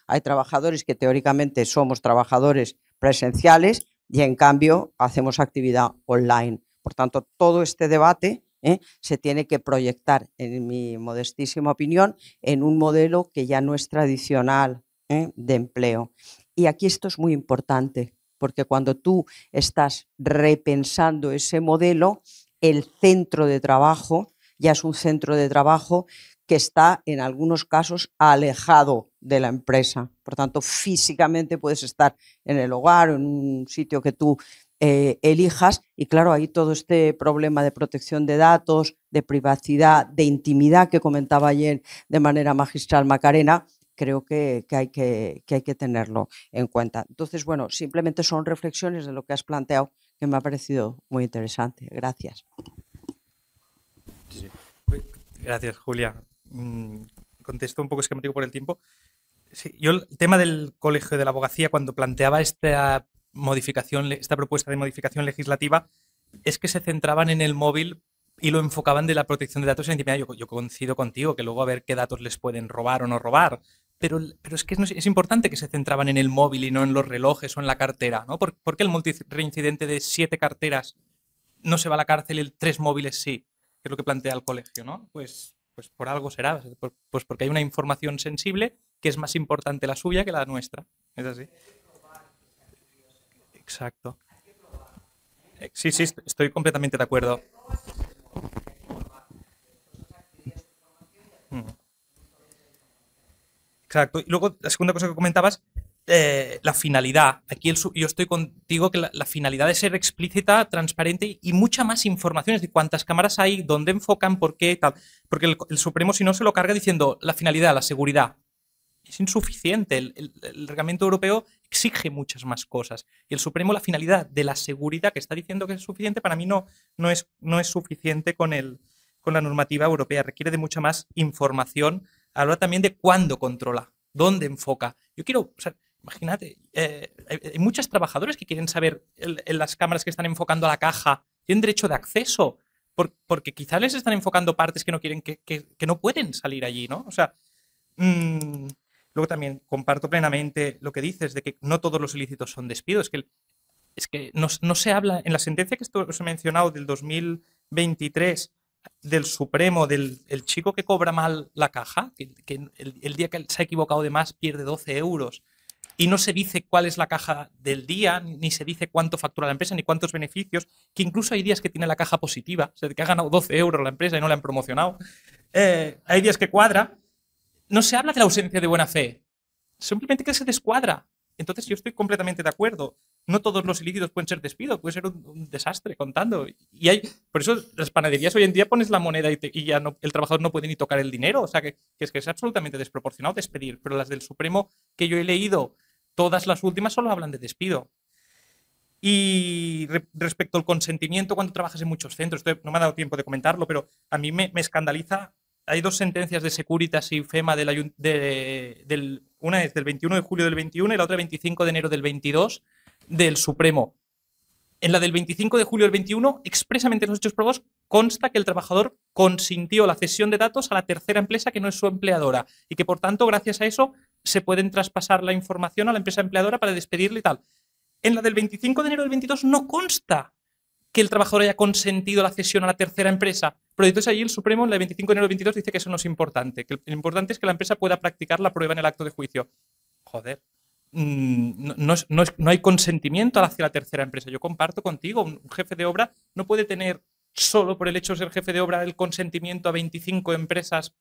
A: Hay trabajadores que teóricamente somos trabajadores presenciales y en cambio hacemos actividad online. Por tanto, todo este debate ¿eh? se tiene que proyectar, en mi modestísima opinión, en un modelo que ya no es tradicional ¿eh? de empleo. Y aquí esto es muy importante, porque cuando tú estás repensando ese modelo, el centro de trabajo ya es un centro de trabajo que está en algunos casos alejado de la empresa. Por tanto, físicamente puedes estar en el hogar, en un sitio que tú eh, elijas. Y claro, ahí todo este problema de protección de datos, de privacidad, de intimidad que comentaba ayer de manera magistral Macarena, creo que, hay que, hay que, tenerlo en cuenta. Entonces, bueno, simplemente son reflexiones de lo que has planteado que me ha parecido muy interesante. Gracias.
D: Gracias, Julia. Mm, contesto un poco esquemático por el tiempo. yo el tema del colegio de la abogacía, cuando planteaba esta modificación, esta propuesta de modificación legislativa es que se centraban en el móvil y lo enfocaban de la protección de datos en Yo, yo coincido contigo que luego a ver qué datos les pueden robar o no robar. Pero, pero es que es, importante que se centraban en el móvil y no en los relojes o en la cartera, ¿no? ¿Por, qué el multireincidente de siete carteras no se va a la cárcel y el tres móviles sí? Que es lo que plantea el colegio, ¿no? Pues, pues por algo será, pues porque hay una información sensible que es más importante la suya que la nuestra. Es así. Exacto. Eh, sí, sí, estoy completamente de acuerdo. Mm. Exacto. Y luego, la segunda cosa que comentabas, eh, la finalidad. Aquí yo estoy contigo que la, finalidad es ser explícita, transparente y mucha más información. Es cuántas cámaras hay, dónde enfocan, por qué, tal. Porque el, el Supremo, si no, se lo carga diciendo la finalidad, la seguridad es insuficiente. El, reglamento europeo exige muchas más cosas. Y el Supremo, la finalidad de la seguridad que está diciendo que es suficiente, para mí no, no, es, suficiente con, el, con la normativa europea. Requiere de mucha más información. Habla también de cuándo controla, dónde enfoca. Yo quiero, o imagínate, eh, hay, muchos trabajadores que quieren saber en las cámaras que están enfocando a la caja, tienen derecho de acceso, porque quizás les están enfocando partes que no quieren, que, que, no pueden salir allí, ¿no? O sea, mm, Luego también comparto plenamente lo que dices de que no todos los ilícitos son despidos. Es que, es que no, se habla, en la sentencia que os he mencionado del 2023 del Supremo, del chico que cobra mal la caja, que, el, día que se ha equivocado de más pierde 12 euros, y no se dice cuál es la caja del día, ni se dice cuánto factura la empresa, ni cuántos beneficios, que incluso hay días que tiene la caja positiva, o sea, que ha ganado 12 euros la empresa y no la han promocionado, eh, hay días que cuadra, no se habla de la ausencia de buena fe, simplemente que se descuadra. Entonces yo estoy completamente de acuerdo. No todos los ilícitos pueden ser despidos, puede ser un, desastre contando. Y hay, por eso las panaderías hoy en día pones la moneda y, ya el trabajador no puede ni tocar el dinero. O sea que, es que es absolutamente desproporcionado despedir. Pero las del Supremo que yo he leído, todas las últimas solo hablan de despido. Y respecto al consentimiento cuando trabajas en muchos centros, no me ha dado tiempo de comentarlo, pero a mí me, me escandaliza hay dos sentencias de Securitas y FEMA, del, una es del 21 de julio del 21 y la otra 25 de enero del 22 del Supremo. En la del 25 de julio del 21, expresamente en los hechos probados, consta que el trabajador consintió la cesión de datos a la tercera empresa que no es su empleadora y que, por tanto, gracias a eso, se pueden traspasar la información a la empresa empleadora para despedirle y tal. En la del 25 de enero del 22 no consta que el trabajador haya consentido la cesión a la tercera empresa. Pero entonces allí el Supremo, en la 25 de enero 22, dice que eso no es importante, que lo importante es que la empresa pueda practicar la prueba en el acto de juicio. Joder, mm, no, no, hay consentimiento hacia la tercera empresa. Yo comparto contigo, un jefe de obra no puede tener solo por el hecho de ser jefe de obra el consentimiento a 25 empresas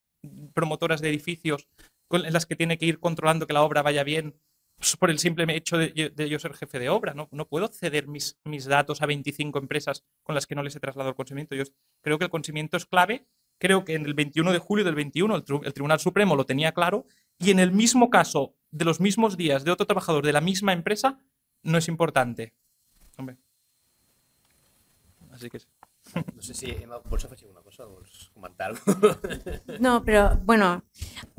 D: promotoras de edificios en las que tiene que ir controlando que la obra vaya bien pues, por el simple hecho de, yo ser jefe de obra. No, no puedo ceder mis, datos a 25 empresas con las que no les he trasladado el consentimiento. Yo creo que el consentimiento es clave. Creo que en el 21 de julio del 21 el, Tribunal Supremo lo tenía claro y en el mismo caso, de los mismos días, de otro trabajador de la misma empresa, no es importante.
B: Así que sí. No sé si, Emma, vols afegir una cosa? Vols comentar algo?
C: No, però, bueno,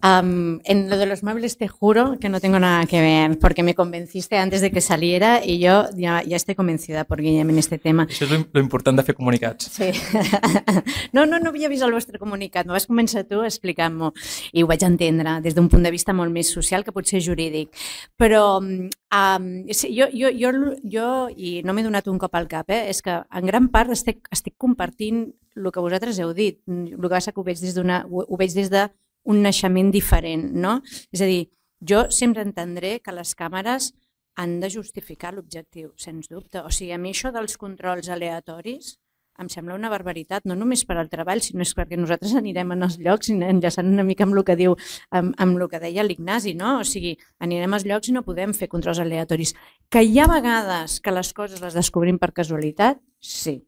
C: um, en lo de los muebles te juro que no tengo nada que ver, porque me convenciste antes de que saliera y yo ya, ya estoy convencida por Guillem en este tema.
D: Això és lo, important de fer comunicats.
C: Sí. (laughs) No, no, no havia vist el vostre comunicat, no vas començar tu explicant-m'ho i ho vaig entendre des d'un punt de vista molt més social que potser jurídic, però mm, Um, sí, jo, jo, jo, jo, i no m'he donat un cop al cap, eh, és que en gran part estic, estic compartint el que vosaltres heu dit. Mm, el que passa que ho veig des d'una ho veig des d'un naixement diferent, no? És a dir, jo sempre entendré que les càmeres han de justificar l'objectiu, sens dubte. O sigui, a mi això dels controls aleatoris em sembla una barbaritat, no només per al treball, sinó és perquè nosaltres anirem en els llocs, enllaçant una mica amb el que diu, amb, amb el que deia l'Ignasi, no? O sigui, anirem als llocs i no podem fer controls aleatoris. Que hi ha vegades que les coses les descobrim per casualitat? Sí.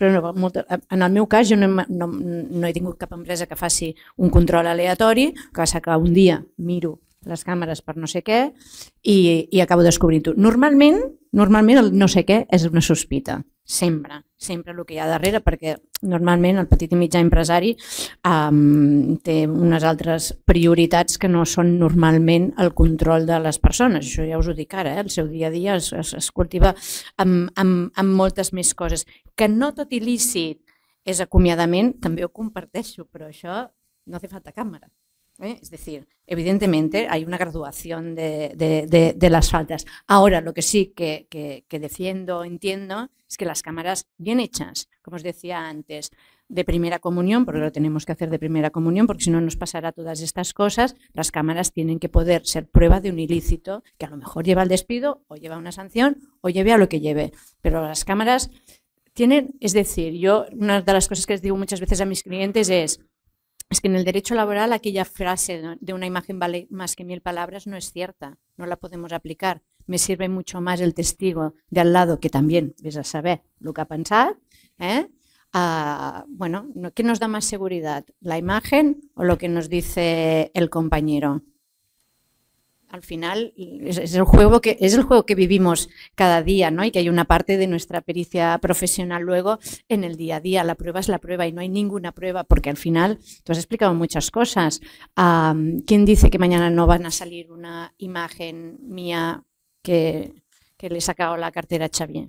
C: Però no, molt, en el meu cas jo no, no, no he tingut cap empresa que faci un control aleatori, que passa que un dia miro les càmeres per no sé què i, i acabo descobrint-ho. Normalment, normalment el no sé què és una sospita, sempre, sempre el que hi ha darrere, perquè normalment el petit i mitjà empresari um, té unes altres prioritats que no són normalment el control de les persones, això ja us ho dic ara, eh? el seu dia a dia es, es, es cultiva amb, amb, amb moltes més coses. Que no tot il·lícit és acomiadament, també ho comparteixo, però això no fa falta càmera. ¿eh? Es decir, evidentemente hay una graduación de, las faltas. Ahora, lo que sí que, que, defiendo, entiendo, es que las cámaras bien hechas, como os decía antes, de primera comunión, porque lo tenemos que hacer de primera comunión, porque si no nos pasará todas estas cosas, las cámaras tienen que poder ser prueba de un ilícito que a lo mejor lleva al despido o lleva a una sanción o lleve a lo que lleve. Pero las cámaras tienen, es decir, yo una de las cosas que les digo muchas veces a mis clientes es, es que en el derecho laboral aquella frase de una imagen vale más que mil palabras no es cierta, no la podemos aplicar. Me sirve mucho más el testigo de al lado, que también ves a saber lo que ha pensado. ¿eh? bueno, ¿qué nos da más seguridad? ¿La imagen o lo que nos dice el compañero? al final es el juego que es el juego que vivimos cada día, ¿no? Y que hay una parte de nuestra pericia profesional luego en el día a día. La prueba es la prueba y no hay ninguna prueba porque al final tú has explicado muchas cosas. ¿Quién dice que mañana no van a salir una imagen mía que, que le he sacado la cartera a Xavier?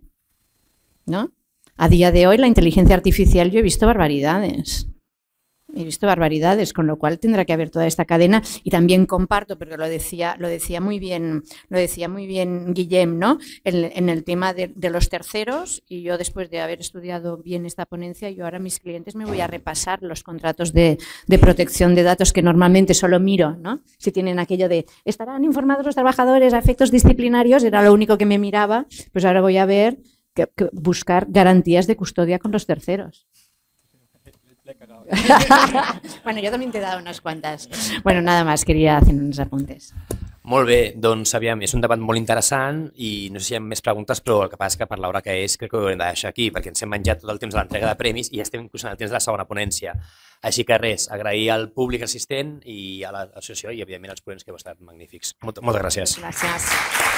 C: ¿No? A día de hoy la inteligencia artificial yo he visto barbaridades he visto barbaridades, con lo cual tendrá que haber toda esta cadena. Y también comparto, porque lo decía, lo decía muy bien, lo decía muy bien Guillem, ¿no? En, el tema de, los terceros, y yo después de haber estudiado bien esta ponencia, yo ahora mis clientes me voy a repasar los contratos de, protección de datos que normalmente solo miro, ¿no? Si tienen aquello de estarán informados los trabajadores a efectos disciplinarios, era lo único que me miraba, pues ahora voy a ver que buscar garantías de custodia con los terceros. (laughs) bueno, yo también te he dado unas cuantas. Bueno, nada más, quería hacer uns apuntes.
B: Molt bé, doncs aviam, és un debat molt interessant i no sé si hi ha més preguntes, però el que passa és que per l'hora que és crec que ho hem de deixar aquí, perquè ens hem menjat tot el temps de l'entrega de premis i ja estem inclús en el temps de la segona ponència. Així que res, agrair al públic assistent i a l'associació i, evidentment, als ponents que heu estat magnífics. Moltes gràcies. Gràcies.